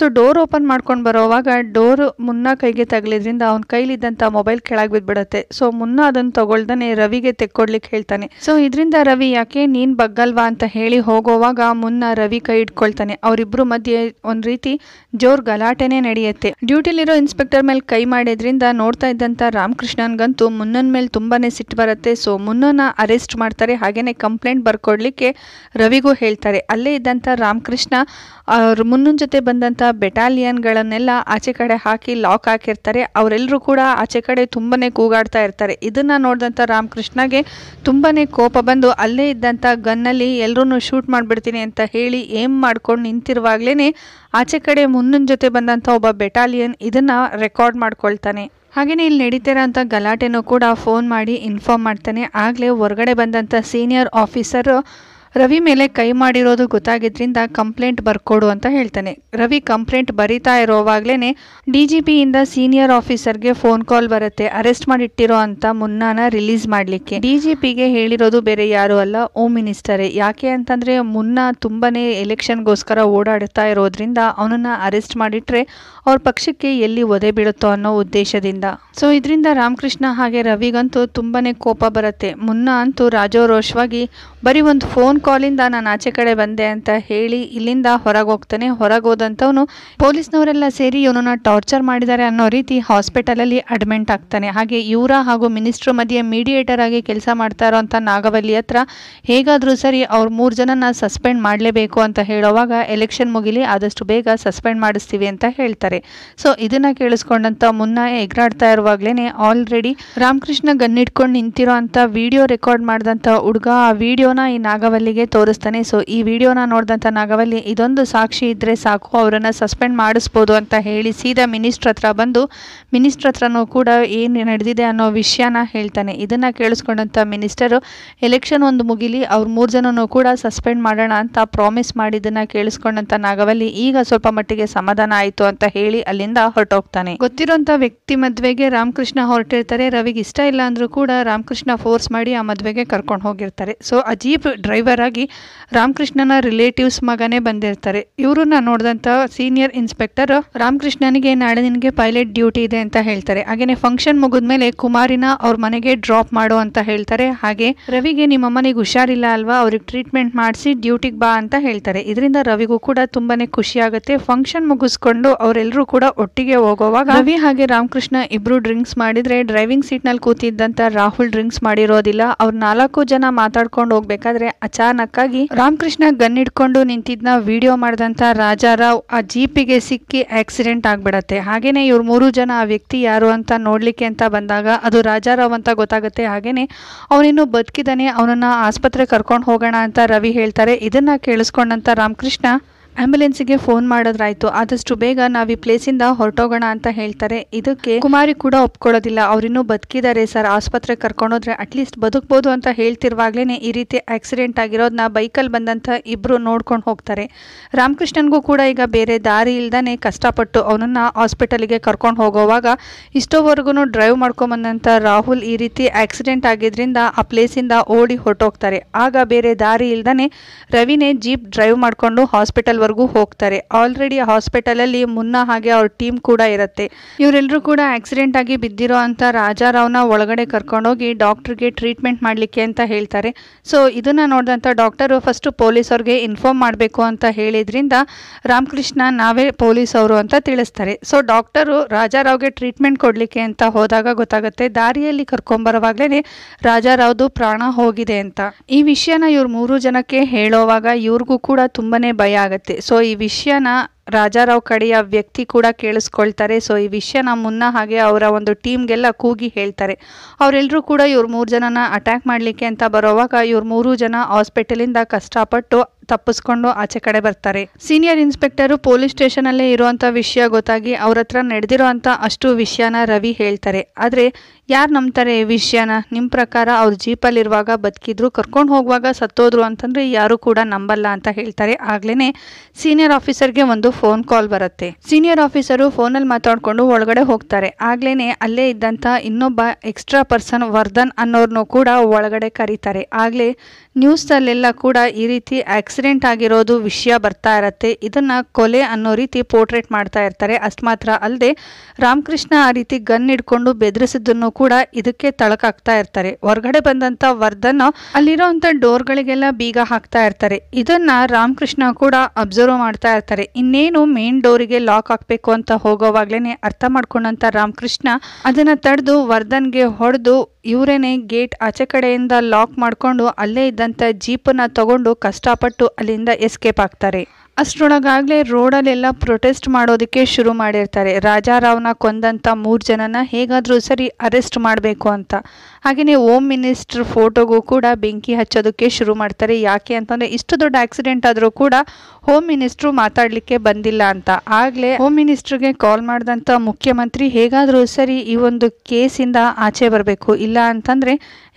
ಸೊ ಡೋರ್ ಓಪನ್ ಮಾಡ್ಕೊಂಡು ಬರೋವಾಗ ಡೋರ್ ಮುನ್ನ ಕೈಗೆ ತಗಲಿದ್ರಿಂದ ಅವನ ಕೈಲಿದ್ದಂಥ ಮೊಬೈಲ್ ಕೆಳಗೆ ಬಿದ್ಬಿಡತ್ತೆ ಸೊ ಮುನ್ನ ಅದನ್ನು ತಗೊಳ್ದನೆ ರವಿಗೆ ತೆಕ್ಕೊಡ್ಲಿಕ್ಕೆ ಹೇಳ್ತಾನೆ ಸೊ ಇದರಿಂದ ರವಿ ಯಾಕೆ ನೀನ್ ಬಗ್ಗಲ್ವಾ ಅಂತ ಹೇಳಿ ಹೋಗೋವಾಗ ಮುನ್ನ ರವಿ ಕೈ ಇಟ್ಕೊಳ್ತಾನೆ ಅವರಿಬ್ರು ಮಧ್ಯೆ ಒಂದ್ ರೀತಿ ಜೋರ್ ಗಲಾಟೆನೆ ನಡೆಯುತ್ತೆ ಡ್ಯೂಟಿಲಿರೋ ಇನ್ಸ್ಪೆಕ್ಟರ್ ಮೇಲೆ ಕೈ ಮಾಡಿದ್ರಿಂದ ನೋಡ್ತಾ ಇದ್ದಂತ ರಾಮಕೃಷ್ಣನ್ಗಂತೂ ಮುನ್ನನ್ ಮೇಲೆ ತುಂಬಾನೇ ಸಿಟ್ಟು ಬರುತ್ತೆ ಸೊ ಮುನ್ನನ ಅರೆಸ್ಟ್ ಮಾಡ್ತಾರೆ ಹಾಗೇನೆ ಕಂಪ್ಲೇಂಟ್ ಬರ್ಕೊಡ್ಲಿಕ್ಕೆ ರವಿಗೂ ಹೇಳ್ತಾರೆ ಅಲ್ಲೇ ಇದ್ದಂತ ರಾಮಕೃಷ್ಣ ಅವ್ರ ಮುನ್ನನ್ ಜೊತೆ ಬಂದಂತ ಗಳನ್ನೆಲ್ಲ ಆಚೆ ಕಡೆ ಹಾಕಿ ಲಾಕ್ ಹಾಕಿರ್ತಾರೆ ಅವರೆಲ್ಲರೂ ಕೂಡ ಆಚೆ ಕಡೆ ತುಂಬಾನೇ ಕೂಗಾಡ್ತಾ ಇರ್ತಾರೆ ಇದನ್ನ ನೋಡಿದಂಥ ರಾಮಕೃಷ್ಣಗೆ ತುಂಬಾನೇ ಕೋಪ ಬಂದು ಅಲ್ಲೇ ಇದ್ದಂಥ ಗನ್ನಲ್ಲಿ ಎಲ್ಲರೂ ಶೂಟ್ ಮಾಡಿಬಿಡ್ತೀನಿ ಅಂತ ಹೇಳಿ ಏಮ್ ಮಾಡ್ಕೊಂಡು ನಿಂತಿರುವಾಗಲೇ ಆಚೆ ಕಡೆ ಮುನ್ನನ್ ಜೊತೆ ಬಂದಂಥ ಒಬ್ಬ ಬೆಟಾಲಿಯನ್ ಇದನ್ನು ರೆಕಾರ್ಡ್ ಮಾಡ್ಕೊಳ್ತಾನೆ ಹಾಗೆಯೇ ಇಲ್ಲಿ ನಡೀತಿರೋ ಅಂತ ಗಲಾಟೆನೂ ಕೂಡ ಫೋನ್ ಮಾಡಿ ಇನ್ಫಾರ್ಮ್ ಮಾಡ್ತಾನೆ ಆಗಲೇ ಹೊರಗಡೆ ಬಂದಂಥ ಸೀನಿಯರ್ ಆಫೀಸರು ರವಿ ಮೇಲೆ ಕೈ ಮಾಡಿರೋದು ಗೊತ್ತಾಗಿದ್ರಿಂದ ಕಂಪ್ಲೇಂಟ್ ಬರ್ಕೊಡು ಅಂತ ಹೇಳ್ತಾನೆ ರವಿ ಕಂಪ್ಲೇಂಟ್ ಬರಿತಾ ಇರೋವಾಗ್ಲೇ ಡಿ ಜಿ ಪಿಯಿಂದ ಸೀನಿಯರ್ ಆಫೀಸರ್ಗೆ ಫೋನ್ ಕಾಲ್ ಬರುತ್ತೆ ಅರೆಸ್ಟ್ ಮಾಡಿಟ್ಟಿರೋ ಅಂತ ಮುನ್ನಾನ ರಿಲೀಸ್ ಮಾಡಲಿಕ್ಕೆ ಡಿ ಜಿ ಪಿಗೆ ಹೇಳಿರೋದು ಬೇರೆ ಯಾರು ಅಲ್ಲ ಓಮ್ ಮಿನಿಸ್ಟರೇ ಯಾಕೆ ಅಂತಂದರೆ ಮುನ್ನ ತುಂಬನೇ ಎಲೆಕ್ಷನ್ಗೋಸ್ಕರ ಓಡಾಡ್ತಾ ಇರೋದ್ರಿಂದ ಅವನನ್ನು ಅರೆಸ್ಟ್ ಮಾಡಿಟ್ರೆ ಅವ್ರ ಪಕ್ಷಕ್ಕೆ ಎಲ್ಲಿ ಒದೆ ಬೀಳುತ್ತೋ ಅನ್ನೋ ಉದ್ದೇಶದಿಂದ ಸೊ ಇದರಿಂದ ರಾಮಕೃಷ್ಣ ಹಾಗೆ ರವಿಗಂತೂ ತುಂಬನೇ ಕೋಪ ಬರುತ್ತೆ ಮುನ್ನ ಅಂತೂ ರಾಜೋರೋಷವಾಗಿ ಬರೀ ಒಂದು ಫೋನ್ ಕಾಲಿಂದ ನಾನು ಆಚೆ ಕಡೆ ಬಂದೆ ಅಂತ ಹೇಳಿ ಇಲ್ಲಿಂದ ಹೊರಗೆ ಹೋಗ್ತಾನೆ ಹೊರಗೆ ಹೋದಂಥವನು ಪೊಲೀಸ್ನವರೆಲ್ಲ ಸೇರಿ ಇವನನ್ನ ಟಾರ್ಚರ್ ಮಾಡಿದ್ದಾರೆ ಅನ್ನೋ ರೀತಿ ಹಾಸ್ಪಿಟಲಲ್ಲಿ ಅಡ್ಮಿಂಟ್ ಆಗ್ತಾನೆ ಹಾಗೆ ಇವರ ಹಾಗೂ ಮಿನಿಸ್ಟರ್ ಮಧ್ಯೆ ಮೀಡಿಯೇಟರ್ ಆಗಿ ಕೆಲಸ ಮಾಡ್ತಾ ಅಂತ ನಾಗವಲ್ಲಿ ಹತ್ರ ಹೇಗಾದರೂ ಸರಿ ಅವ್ರ ಮೂರು ಜನನ ಸಸ್ಪೆಂಡ್ ಮಾಡಲೇಬೇಕು ಅಂತ ಹೇಳೋವಾಗ ಎಲೆಕ್ಷನ್ ಮುಗಿಲಿ ಆದಷ್ಟು ಬೇಗ ಸಸ್ಪೆಂಡ್ ಮಾಡಿಸ್ತೀವಿ ಅಂತ ಹೇಳ್ತಾರೆ ಸೊ ಇದನ್ನ ಕೇಳಿಸ್ಕೊಂಡಂತ ಮುನ್ನ ಎಗ್ರಾಡ್ತಾ ಇರುವಾಗ್ಲೇನೆ ಆಲ್ರೆಡಿ ರಾಮಕೃಷ್ಣ ಗನ್ನಿಟ್ಕೊಂಡು ನಿಂತಿರೋ ಅಂತ ವಿಡಿಯೋ ರೆಕಾರ್ಡ್ ಮಾಡಿದಂತ ಹುಡುಗ ಆ ವಿಡಿಯೋನ ಈ ನಾಗವಲ್ಲಿ ತೋರಿಸ್ತಾನೆ ಸೊ ಈ ವಿಡಿಯೋನ ನೋಡಿದಂಥ ನಾಗವಲ್ಲಿ ಇದೊಂದು ಸಾಕ್ಷಿ ಇದ್ದರೆ ಸಾಕು ಅವರನ್ನು ಸಸ್ಪೆಂಡ್ ಮಾಡಿಸ್ಬೋದು ಅಂತ ಹೇಳಿ ಸೀದಾ ಮಿನಿಸ್ಟರ್ ಹತ್ರ ಬಂದು ಮಿನಿಸ್ಟರ್ ಹತ್ರನೂ ಕೂಡ ಏನು ನಡೆದಿದೆ ಅನ್ನೋ ವಿಷಯನ ಹೇಳ್ತಾನೆ ಇದನ್ನು ಕೇಳಿಸ್ಕೊಂಡಂಥ ಮಿನಿಸ್ಟರು ಎಲೆಕ್ಷನ್ ಒಂದು ಮುಗಿಲಿ ಅವ್ರ ಮೂರು ಜನನೂ ಕೂಡ ಸಸ್ಪೆಂಡ್ ಮಾಡೋಣ ಅಂತ ಪ್ರಾಮಿಸ್ ಮಾಡಿದನ್ನ ಕೇಳಿಸ್ಕೊಂಡಂಥ ನಾಗವಲ್ಲಿ ಈಗ ಸ್ವಲ್ಪ ಮಟ್ಟಿಗೆ ಸಮಾಧಾನ ಆಯಿತು ಅಂತ ಹೇಳಿ ಅಲ್ಲಿಂದ ಹೊರಟೋಗ್ತಾನೆ ಗೊತ್ತಿರುವಂಥ ವ್ಯಕ್ತಿ ಮದುವೆಗೆ ರಾಮಕೃಷ್ಣ ಹೊರಟಿರ್ತಾರೆ ರವಿಗೆ ಇಷ್ಟ ಇಲ್ಲ ಅಂದರೂ ಕೂಡ ರಾಮಕೃಷ್ಣ ಫೋರ್ಸ್ ಮಾಡಿ ಆ ಮದುವೆಗೆ ಕರ್ಕೊಂಡು ಹೋಗಿರ್ತಾರೆ ಸೊ ಅಜೀಬ್ ಡ್ರೈವರ್ ಅವರಾಗಿ ರಾಮಕೃಷ್ಣನ ರಿಲೇಟಿವ್ಸ್ ಮಗನೇ ಬಂದಿರ್ತಾರೆ ಇವರನ್ನ ನೋಡಿದಂತ ಸೀನಿಯರ್ ಇನ್ಸ್ಪೆಕ್ಟರ್ ರಾಮಕೃಷ್ಣನಿಗೆ ನಾಳೆ ನಿನಗೆ ಪೈಲಟ್ ಡ್ಯೂಟಿ ಇದೆ ಅಂತ ಹೇಳ್ತಾರೆ ಹಾಗೆಯೇ ಫಂಕ್ಷನ್ ಮೇಲೆ ಕುಮಾರಿನ ಅವ್ರ ಮನೆಗೆ ಡ್ರಾಪ್ ಮಾಡು ಅಂತ ಹೇಳ್ತಾರೆ ಹಾಗೆ ರವಿಗೆ ನಿಮ್ಮ ಮನೆಗೆ ಹುಷಾರಿಲ್ಲ ಅಲ್ವಾ ಅವ್ರಿಗೆ ಟ್ರೀಟ್ಮೆಂಟ್ ಮಾಡಿಸಿ ಡ್ಯೂಟಿಗೆ ಬಾ ಅಂತ ಹೇಳ್ತಾರೆ ಇದರಿಂದ ರವಿಗೂ ಕೂಡ ತುಂಬಾನೇ ಖುಷಿ ಆಗುತ್ತೆ ಫಂಕ್ಷನ್ ಮುಗಿಸ್ಕೊಂಡು ಅವರೆಲ್ಲರೂ ಕೂಡ ಒಟ್ಟಿಗೆ ಹೋಗೋವಾಗ ರವಿ ಹಾಗೆ ರಾಮಕೃಷ್ಣ ಇಬ್ರು ಡ್ರಿಂಕ್ಸ್ ಮಾಡಿದ್ರೆ ಡ್ರೈವಿಂಗ್ ಸೀಟ್ ನಲ್ಲಿ ಕೂತಿದ್ದಂತ ರಾಹುಲ್ ಡ್ರಿಂಕ್ಸ್ ಮಾಡಿರೋದಿಲ್ಲ ಅವ್ರ ನಾಲ್ಕು ಜನ ಮಾತಾಡ್ಕೊಂಡು ಹೋಗ್ಬೇಕಾದ್ರೆ ಅಚಾರ ಕಾರಣಕ್ಕಾಗಿ ರಾಮಕೃಷ್ಣ ಗನ್ ಹಿಡ್ಕೊಂಡು ನಿಂತಿದ್ನ ವಿಡಿಯೋ ಮಾಡಿದಂತ ರಾಜಾರಾವ್ ಆ ಜೀಪಿಗೆ ಸಿಕ್ಕಿ ಆಕ್ಸಿಡೆಂಟ್ ಆಗ್ಬಿಡತ್ತೆ ಹಾಗೇನೆ ಇವ್ರು ಮೂರು ಜನ ಆ ವ್ಯಕ್ತಿ ಯಾರು ಅಂತ ನೋಡ್ಲಿಕ್ಕೆ ಅಂತ ಬಂದಾಗ ಅದು ರಾಜಾರಾವ್ ಅಂತ ಗೊತ್ತಾಗುತ್ತೆ ಹಾಗೇನೆ ಅವನಿನ್ನು ಬದುಕಿದಾನೆ ಅವನನ್ನ ಆಸ್ಪತ್ರೆ ಕರ್ಕೊಂಡು ಹೋಗೋಣ ಅಂತ ರವಿ ಹೇಳ್ತಾರೆ ಇದನ್ನ ಕೇಳಿಸ್ಕೊಂಡಂತ ರಾಮಕೃಷ್ಣ ಆಂಬ್ಯುಲೆನ್ಸ್ಗೆ ಫೋನ್ ಮಾಡೋದ್ರಾಯ್ತು ಆದಷ್ಟು ಬೇಗ ನಾವು ಈ ಪ್ಲೇಸಿಂದ ಹೊರಟೋಗೋಣ ಅಂತ ಹೇಳ್ತಾರೆ ಇದಕ್ಕೆ ಕುಮಾರಿ ಕೂಡ ಒಪ್ಕೊಳ್ಳೋದಿಲ್ಲ ಅವರಿನ್ನೂ ಬದುಕಿದ್ದಾರೆ ಸರ್ ಆಸ್ಪತ್ರೆಗೆ ಕರ್ಕೊಂಡೋದ್ರೆ ಅಟ್ಲೀಸ್ಟ್ ಬದುಕ್ಬೋದು ಅಂತ ಹೇಳ್ತಿರುವಾಗ್ಲೇ ಈ ರೀತಿ ಆಕ್ಸಿಡೆಂಟ್ ಆಗಿರೋದನ್ನ ಬೈಕಲ್ಲಿ ಬಂದಂಥ ಇಬ್ಬರು ನೋಡ್ಕೊಂಡು ಹೋಗ್ತಾರೆ ರಾಮಕೃಷ್ಣನ್ಗೂ ಕೂಡ ಈಗ ಬೇರೆ ದಾರಿ ಇಲ್ದಾನೆ ಕಷ್ಟಪಟ್ಟು ಅವನನ್ನ ಹಾಸ್ಪಿಟಲಿಗೆ ಕರ್ಕೊಂಡು ಹೋಗೋವಾಗ ಇಷ್ಟೋವರೆಗೂ ಡ್ರೈವ್ ಮಾಡ್ಕೊಂಬಂದಂಥ ರಾಹುಲ್ ಈ ರೀತಿ ಆಕ್ಸಿಡೆಂಟ್ ಆಗಿದ್ರಿಂದ ಆ ಪ್ಲೇಸಿಂದ ಓಡಿ ಹೊರಟೋಗ್ತಾರೆ ಆಗ ಬೇರೆ ದಾರಿ ಇಲ್ದಾನೆ ರವಿನೇ ಜೀಪ್ ಡ್ರೈವ್ ಮಾಡ್ಕೊಂಡು ಹಾಸ್ಪಿಟಲ್ ಹಾಸ್ಪಿಟಲ್ವರೆಗೂ ಹೋಗ್ತಾರೆ ಆಲ್ರೆಡಿ ಹಾಸ್ಪಿಟಲಲ್ಲಿ ಮುನ್ನ ಹಾಗೆ ಅವ್ರ ಟೀಮ್ ಕೂಡ ಇರುತ್ತೆ ಇವರೆಲ್ಲರೂ ಕೂಡ ಆಕ್ಸಿಡೆಂಟ್ ಆಗಿ ಬಿದ್ದಿರೋ ಅಂತ ರಾಜಾರಾವ್ನ ಒಳಗಡೆ ಕರ್ಕೊಂಡೋಗಿ ಡಾಕ್ಟ್ರಿಗೆ ಟ್ರೀಟ್ಮೆಂಟ್ ಮಾಡಲಿಕ್ಕೆ ಅಂತ ಹೇಳ್ತಾರೆ ಸೊ ಇದನ್ನು ನೋಡಿದಂಥ ಫಸ್ಟ್ ಪೊಲೀಸ್ ಪೊಲೀಸವ್ರಿಗೆ ಇನ್ಫಾರ್ಮ್ ಮಾಡಬೇಕು ಅಂತ ಹೇಳಿದ್ರಿಂದ ರಾಮಕೃಷ್ಣ ನಾವೇ ಪೊಲೀಸ್ ಅವರು ಅಂತ ತಿಳಿಸ್ತಾರೆ ಸೊ ಡಾಕ್ಟರು ರಾಜಾರಾವ್ಗೆ ಟ್ರೀಟ್ಮೆಂಟ್ ಕೊಡಲಿಕ್ಕೆ ಅಂತ ಹೋದಾಗ ಗೊತ್ತಾಗುತ್ತೆ ದಾರಿಯಲ್ಲಿ ಕರ್ಕೊಂಬರುವಾಗಲೇ ರಾಜಾರಾವ್ದು ಪ್ರಾಣ ಹೋಗಿದೆ ಅಂತ ಈ ವಿಷಯನ ಇವ್ರು ಮೂರು ಜನಕ್ಕೆ ಹೇಳೋವಾಗ ಇವ್ರಿಗೂ ಕೂಡ ತುಂಬಾನೇ ಭಯ ಆಗುತ್ತೆ ಆಗುತ್ತೆ ಸೊ ಈ ವಿಷಯನ ರಾಜಾರಾವ್ ಕಡೆಯ ವ್ಯಕ್ತಿ ಕೂಡ ಕೇಳಿಸ್ಕೊಳ್ತಾರೆ ಸೊ ಈ ವಿಷಯನ ಮುನ್ನ ಹಾಗೆ ಅವರ ಒಂದು ಟೀಮ್ಗೆಲ್ಲ ಕೂಗಿ ಹೇಳ್ತಾರೆ ಅವರೆಲ್ಲರೂ ಕೂಡ ಇವ್ರ ಮೂರು ಜನನ ಅಟ್ಯಾಕ್ ಮಾಡಲಿಕ್ಕೆ ಅಂತ ಬರೋವಾಗ ಇವ್ರ ಮೂರು ಜನ ಹಾಸ್ಪಿಟಲಿಂದ ಕಷ್ಟಪಟ್ಟು ತಪ್ಪಿಸ್ಕೊಂಡು ಆಚೆ ಕಡೆ ಬರ್ತಾರೆ ಸೀನಿಯರ್ ಇನ್ಸ್ಪೆಕ್ಟರು ಪೊಲೀಸ್ ಸ್ಟೇಷನಲ್ಲೇ ಇರುವಂಥ ವಿಷಯ ಗೊತ್ತಾಗಿ ಅವ್ರ ಹತ್ರ ನಡೆದಿರುವಂಥ ಅಷ್ಟು ವಿಷಯನ ರವಿ ಹೇಳ್ತಾರೆ ಆದರೆ ಯಾರು ನಂಬ್ತಾರೆ ಈ ವಿಷಯನ ನಿಮ್ಮ ಪ್ರಕಾರ ಅವ್ರ ಜೀಪಲ್ಲಿರುವಾಗ ಬದುಕಿದ್ರು ಕರ್ಕೊಂಡು ಹೋಗುವಾಗ ಸತ್ತೋದ್ರು ಅಂತಂದರೆ ಯಾರೂ ಕೂಡ ನಂಬಲ್ಲ ಅಂತ ಹೇಳ್ತಾರೆ ಆಗ್ಲೇ ಸೀನಿಯರ್ ಆಫೀಸರ್ಗೆ ಒಂದು ಫೋನ್ ಕಾಲ್ ಬರುತ್ತೆ ಸೀನಿಯರ್ ಆಫೀಸರು ಫೋನಲ್ಲಿ ಮಾತಾಡ್ಕೊಂಡು ಒಳಗಡೆ ಹೋಗ್ತಾರೆ ಆಗ್ಲೇನೆ ಅಲ್ಲೇ ಇದ್ದಂತ ಇನ್ನೊಬ್ಬ ಎಕ್ಸ್ಟ್ರಾ ಪರ್ಸನ್ ವರ್ಧನ್ ಅನ್ನೋರ್ನು ಕೂಡ ಒಳಗಡೆ ಕರೀತಾರೆ ಆಗ್ಲೇ ನ್ಯೂಸಲ್ಲೆಲ್ಲ ಕೂಡ ಈ ರೀತಿ ಆಕ್ಸಿಡೆಂಟ್ ಆಗಿರೋದು ವಿಷಯ ಬರ್ತಾ ಇರತ್ತೆ ಇದನ್ನ ಕೊಲೆ ಅನ್ನೋ ರೀತಿ ಪೋರ್ಟ್ರೇಟ್ ಮಾಡ್ತಾ ಇರ್ತಾರೆ ಅಷ್ಟು ಮಾತ್ರ ಅಲ್ಲದೆ ರಾಮಕೃಷ್ಣ ಆ ರೀತಿ ಗನ್ ಹಿಡ್ಕೊಂಡು ಬೆದರಿಸಿದ್ದನ್ನು ಕೂಡ ಇದಕ್ಕೆ ತಳಕಾಗ್ತಾ ಇರ್ತಾರೆ ಹೊರಗಡೆ ಬಂದಂತ ವರ್ಧನ್ ಅಲ್ಲಿರೋಂಥ ಡೋರ್ಗಳಿಗೆಲ್ಲ ಬೀಗ ಹಾಕ್ತಾ ಇರ್ತಾರೆ ಇದನ್ನ ರಾಮಕೃಷ್ಣ ಕೂಡ ಅಬ್ಸರ್ವ್ ಮಾಡ್ತಾ ಇರ್ತಾರೆ ಇನ್ನೇನು ಮೇನ್ ಡೋರಿಗೆ ಲಾಕ್ ಹಾಕ್ಬೇಕು ಅಂತ ಹೋಗೋವಾಗ್ಲೇನೆ ಅರ್ಥ ಮಾಡ್ಕೊಂಡಂತ ರಾಮಕೃಷ್ಣ ಅದನ್ನ ತಡೆದು ವರ್ಧನ್ಗೆ ಹೊಡೆದು ಇವರೇನೆ ಗೇಟ್ ಆಚೆ ಕಡೆಯಿಂದ ಲಾಕ್ ಮಾಡಿಕೊಂಡು ಅಲ್ಲೇ ಇದ್ದಂಥ ಜೀಪನ್ನ ತಗೊಂಡು ಕಷ್ಟಪಟ್ಟು ಅಲ್ಲಿಂದ ಎಸ್ಕೇಪ್ ಆಗ್ತಾರೆ ಅಷ್ಟರೊಳಗಾಗಲೇ ರೋಡಲ್ಲೆಲ್ಲ ಪ್ರೊಟೆಸ್ಟ್ ಮಾಡೋದಕ್ಕೆ ಶುರು ಮಾಡಿರ್ತಾರೆ ರಾಜಾರಾವ್ನ ಕೊಂದಂಥ ಮೂರು ಜನನ ಹೇಗಾದರೂ ಸರಿ ಅರೆಸ್ಟ್ ಮಾಡಬೇಕು ಅಂತ ಹಾಗೆಯೇ ಹೋಮ್ ಮಿನಿಸ್ಟರ್ ಫೋಟೋಗೂ ಕೂಡ ಬೆಂಕಿ ಹಚ್ಚೋದಕ್ಕೆ ಶುರು ಮಾಡ್ತಾರೆ ಯಾಕೆ ಅಂತಂದರೆ ಇಷ್ಟು ದೊಡ್ಡ ಆಕ್ಸಿಡೆಂಟ್ ಆದರೂ ಕೂಡ ಹೋಮ್ ಮಿನಿಸ್ಟ್ರು ಮಾತಾಡಲಿಕ್ಕೆ ಬಂದಿಲ್ಲ ಅಂತ ಆಗಲೇ ಹೋಮ್ ಮಿನಿಸ್ಟ್ರಿಗೆ ಕಾಲ್ ಮಾಡಿದಂಥ ಮುಖ್ಯಮಂತ್ರಿ ಹೇಗಾದರೂ ಸರಿ ಈ ಒಂದು ಕೇಸಿಂದ ಆಚೆ ಬರಬೇಕು ಇಲ್ಲ ಅಂತಂದರೆ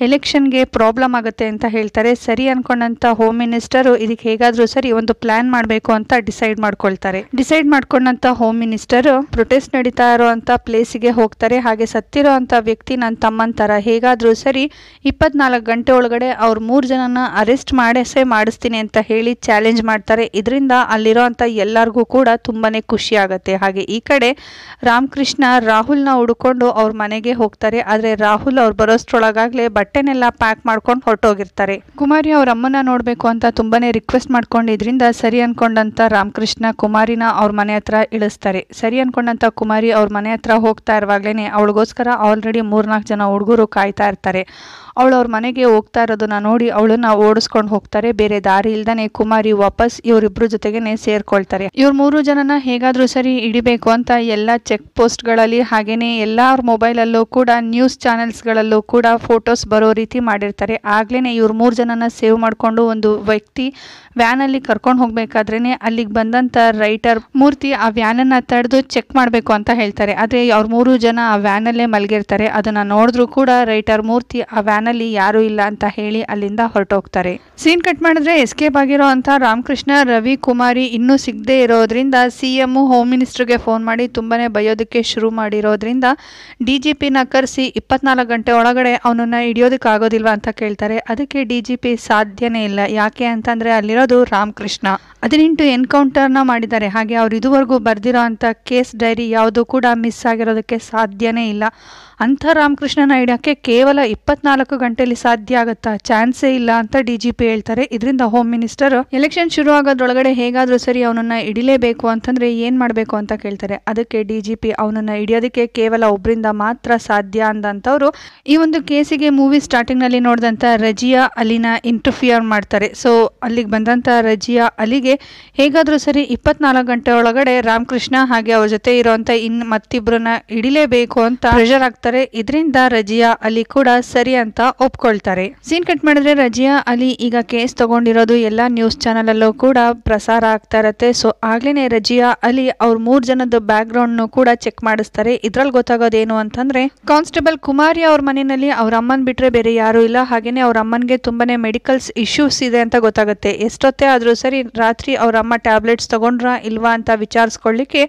ಎಲೆಕ್ಷನ್ಗೆ ಪ್ರಾಬ್ಲಮ್ ಆಗುತ್ತೆ ಅಂತ ಹೇಳ್ತಾರೆ ಸರಿ ಅಂದ್ಕೊಂಡಂಥ ಹೋಮ್ ಮಿನಿಸ್ಟರು ಇದಕ್ಕೆ ಹೇಗಾದರೂ ಸರಿ ಒಂದು ಪ್ಲ್ಯಾನ್ ಮಾಡಬೇಕು ಅಂತ ಡಿಸೈಡ್ ಮಾಡ್ಕೊಳ್ತಾರೆ ಡಿಸೈಡ್ ಮಾಡ್ಕೊಂಡಂಥ ಹೋಮ್ ಮಿನಿಸ್ಟರು ಪ್ರೊಟೆಸ್ಟ್ ನಡೀತಾ ಇರೋವಂಥ ಪ್ಲೇಸಿಗೆ ಹೋಗ್ತಾರೆ ಹಾಗೆ ಸತ್ತಿರೋ ಅಂಥ ವ್ಯಕ್ತಿ ನನ್ನ ತಮ್ಮಂತರ ಹೇಗಾದರೂ ಸರಿ ಇಪ್ಪತ್ನಾಲ್ಕು ಗಂಟೆ ಒಳಗಡೆ ಅವ್ರ ಮೂರು ಜನನ ಅರೆಸ್ಟ್ ಮಾಡಿಸೇ ಮಾಡಿಸ್ತೀನಿ ಅಂತ ಹೇಳಿ ಚಾಲೆಂಜ್ ಮಾಡ್ತಾರೆ ಇದರಿಂದ ಅಲ್ಲಿರೋ ಎಲ್ಲರಿಗೂ ಕೂಡ ತುಂಬಾ ಖುಷಿ ಆಗುತ್ತೆ ಹಾಗೆ ಈ ಕಡೆ ರಾಮಕೃಷ್ಣ ರಾಹುಲ್ನ ಹುಡ್ಕೊಂಡು ಅವ್ರ ಮನೆಗೆ ಹೋಗ್ತಾರೆ ಆದರೆ ರಾಹುಲ್ ಅವ್ರು ಬರೋಷ್ಟ್ರೊಳಗಾಗಲೇ ಬಟ್ಟೆನೆಲ್ಲ ಪ್ಯಾಕ್ ಮಾಡ್ಕೊಂಡು ಹೊರಟೋಗಿರ್ತಾರೆ ಕುಮಾರಿ ಅವ್ರ ಅಮ್ಮನ ನೋಡಬೇಕು ಅಂತ ತುಂಬಾ ರಿಕ್ವೆಸ್ಟ್ ಮಾಡ್ಕೊಂಡಿದ್ರಿಂದ ಸರಿ ಅನ್ಕೊಂಡಂತ ರಾಮಕೃಷ್ಣ ಕುಮಾರಿನ ಅವ್ರ ಮನೆ ಹತ್ರ ಇಳಿಸ್ತಾರೆ ಸರಿ ಅನ್ಕೊಂಡಂತ ಕುಮಾರಿ ಅವ್ರ ಮನೆ ಹತ್ರ ಹೋಗ್ತಾ ಇರುವಾಗಲೇ ಅವಳಿಗೋಸ್ಕರ ಆಲ್ರೆಡಿ ಮೂರ್ನಾಲ್ಕು ಜನ ಹುಡುಗರು ಕಾಯ್ತಾ ಹೋಗ್ತಾ ಇರ್ತಾರೆ ಅವಳು ಅವ್ರ ಮನೆಗೆ ಹೋಗ್ತಾ ಇರೋದನ್ನ ನೋಡಿ ಅವಳನ್ನ ಓಡಿಸ್ಕೊಂಡು ಹೋಗ್ತಾರೆ ಬೇರೆ ದಾರಿ ಇಲ್ದಾನೆ ಕುಮಾರಿ ವಾಪಸ್ ಇವರಿಬ್ರು ಜೊತೆಗೆ ಸೇರ್ಕೊಳ್ತಾರೆ ಇವ್ರ ಮೂರು ಜನನ ಹೇಗಾದ್ರೂ ಸರಿ ಹಿಡಿಬೇಕು ಅಂತ ಎಲ್ಲಾ ಚೆಕ್ ಗಳಲ್ಲಿ ಹಾಗೇನೆ ಎಲ್ಲ ಅವ್ರ ಅಲ್ಲೂ ಕೂಡ ನ್ಯೂಸ್ ಗಳಲ್ಲೂ ಕೂಡ ಫೋಟೋಸ್ ಬರೋ ರೀತಿ ಮಾಡಿರ್ತಾರೆ ಆಗ್ಲೇನೆ ಇವ್ರ ಮೂರು ಜನನ ಸೇವ್ ಮಾಡ್ಕೊಂಡು ಒಂದು ವ್ಯಕ್ತಿ ವ್ಯಾನಲ್ಲಿ ಕರ್ಕೊಂಡು ಹೋಗ್ಬೇಕಾದ್ರೇನೆ ಅಲ್ಲಿಗೆ ಬಂದಂತ ರೈಟರ್ ಮೂರ್ತಿ ಆ ವ್ಯಾನನ್ನು ತಡೆದು ಚೆಕ್ ಮಾಡಬೇಕು ಅಂತ ಹೇಳ್ತಾರೆ ಆದ್ರೆ ಅವ್ರ ಮೂರು ಜನ ಆ ವ್ಯಾನಲ್ಲೇ ಮಲಗಿರ್ತಾರೆ ಅದನ್ನ ನೋಡಿದ್ರೂ ಕೂಡ ರೈಟರ್ ಮೂರ್ತಿ ಆ ವ್ಯಾನಲ್ಲಿ ಯಾರು ಇಲ್ಲ ಅಂತ ಹೇಳಿ ಅಲ್ಲಿಂದ ಹೊರಟೋಗ್ತಾರೆ ಸೀನ್ ಕಟ್ ಮಾಡಿದ್ರೆ ಎಸ್ಕೇಪ್ ಆಗಿರೋ ಅಂತ ರಾಮಕೃಷ್ಣ ರವಿ ಕುಮಾರಿ ಇನ್ನೂ ಸಿಗದೆ ಇರೋದ್ರಿಂದ ಸಿ ಎಂ ಹೋಮ್ ಮಿನಿಸ್ಟರ್ಗೆ ಫೋನ್ ಮಾಡಿ ತುಂಬಾನೇ ಬಯೋದಕ್ಕೆ ಶುರು ಮಾಡಿರೋದ್ರಿಂದ ಡಿಜಿಪಿ ಜಿ ಕರೆಸಿ ಇಪ್ಪತ್ನಾಲ್ಕು ಗಂಟೆ ಒಳಗಡೆ ಅವನನ್ನ ಹಿಡಿಯೋದಕ್ಕೆ ಆಗೋದಿಲ್ವಾ ಅಂತ ಕೇಳ್ತಾರೆ ಅದಕ್ಕೆ ಡಿಜಿಪಿ ಸಾಧ್ಯನೇ ಇಲ್ಲ ಯಾಕೆ ಅಂತಂದರೆ ಅಲ್ಲಿರೋದು ರಾಮಕೃಷ್ಣ ಹದಿನೆಂಟು ಎನ್ಕೌಂಟರ್ನ ಮಾಡಿದ್ದಾರೆ ಹಾಗೆ ಅವ್ರು ಇದುವರೆಗೂ ಬರ್ದಿರೋ ಅಂತ ಕೇಸ್ ಡೈರಿ ಯಾವುದು ಕೂಡ ಮಿಸ್ ಆಗಿರೋದಕ್ಕೆ ಸಾಧ್ಯನೇ ಇಲ್ಲ ಅಂಥ ರಾಮಕೃಷ್ಣನ ಇಡೋಕ್ಕೆ ಕೇವಲ ಇಪ್ಪತ್ನಾಲ್ಕು ಗಂಟೆಯಲ್ಲಿ ಸಾಧ್ಯ ಆಗುತ್ತಾ ಚಾನ್ಸೇ ಇಲ್ಲ ಅಂತ ಡಿ ಜಿ ಪಿ ಹೇಳ್ತಾರೆ ಇದರಿಂದ ಹೋಮ್ ಮಿನಿಸ್ಟರ್ ಎಲೆಕ್ಷನ್ ಶುರು ಆಗೋದ್ರೊಳಗಡೆ ಹೇಗಾದರೂ ಸರಿ ಅವನನ್ನ ಹಿಡಿಲೇಬೇಕು ಅಂತಂದರೆ ಏನು ಮಾಡಬೇಕು ಅಂತ ಕೇಳ್ತಾರೆ ಅದಕ್ಕೆ ಡಿ ಜಿ ಪಿ ಅವನನ್ನು ಹಿಡಿಯೋದಕ್ಕೆ ಕೇವಲ ಒಬ್ಬರಿಂದ ಮಾತ್ರ ಸಾಧ್ಯ ಅಂದಂಥವ್ರು ಈ ಒಂದು ಕೇಸಿಗೆ ಮೂವಿ ಸ್ಟಾರ್ಟಿಂಗ್ನಲ್ಲಿ ನೋಡಿದಂಥ ರಜಿಯಾ ಅಲಿನ ಇಂಟರ್ಫಿಯರ್ ಮಾಡ್ತಾರೆ ಸೊ ಅಲ್ಲಿಗೆ ಬಂದಂಥ ರಜಿಯಾ ಅಲಿಗೆ ಹೇಗಾದರೂ ಸರಿ ಇಪ್ಪತ್ನಾಲ್ಕು ಗಂಟೆ ಒಳಗಡೆ ರಾಮಕೃಷ್ಣ ಹಾಗೆ ಅವ್ರ ಜೊತೆ ಇರೋವಂಥ ಇನ್ನು ಮತ್ತಿಬ್ಬರನ್ನ ಹಿಡಿಲೇಬೇಕು ಅಂತ ಪ್ರೆಷರ್ ಆಗ್ತಾ ಹೋಗ್ತಾರೆ ಇದರಿಂದ ರಜಿಯಾ ಅಲಿ ಕೂಡ ಸರಿ ಅಂತ ಒಪ್ಕೊಳ್ತಾರೆ ಸೀನ್ ಕಟ್ ಮಾಡಿದ್ರೆ ರಜಿಯಾ ಅಲಿ ಈಗ ಕೇಸ್ ತಗೊಂಡಿರೋದು ಎಲ್ಲಾ ನ್ಯೂಸ್ ಚಾನೆಲ್ ಅಲ್ಲೂ ಕೂಡ ಪ್ರಸಾರ ಆಗ್ತಾ ಇರತ್ತೆ ಸೊ ಆಗ್ಲೇನೆ ರಜಿಯಾ ಅಲಿ ಅವ್ರ ಮೂರ್ ಜನದ ಬ್ಯಾಕ್ ಗ್ರೌಂಡ್ ಕೂಡ ಚೆಕ್ ಮಾಡಿಸ್ತಾರೆ ಇದ್ರಲ್ಲಿ ಗೊತ್ತಾಗೋದೇನು ಅಂತಂದ್ರೆ ಕಾನ್ಸ್ಟೇಬಲ್ ಕುಮಾರಿ ಅವ್ರ ಮನೆಯಲ್ಲಿ ಅವ್ರ ಅಮ್ಮನ್ ಬಿಟ್ರೆ ಬೇರೆ ಯಾರು ಇಲ್ಲ ಹಾಗೇನೆ ಅವ್ರ ಅಮ್ಮನ್ಗೆ ತುಂಬಾನೇ ಮೆಡಿಕಲ್ಸ್ ಇಶ್ಯೂಸ್ ಇದೆ ಅಂತ ಗೊತ್ತಾಗುತ್ತೆ ಎಷ್ಟೊತ್ತೇ ಆದ್ರೂ ಸರಿ ರಾತ್ರಿ ಅವ್ರ ಅಮ್ಮ ಟ್ಯಾಬ್ಲೆಟ್ಸ್ ತಗೊಂಡ್ರ ಇಲ್ವಾ ಅಂತ ವಿಚಾರಿಸ್ಕೊಳ್ಳಿಕ್ಕೆ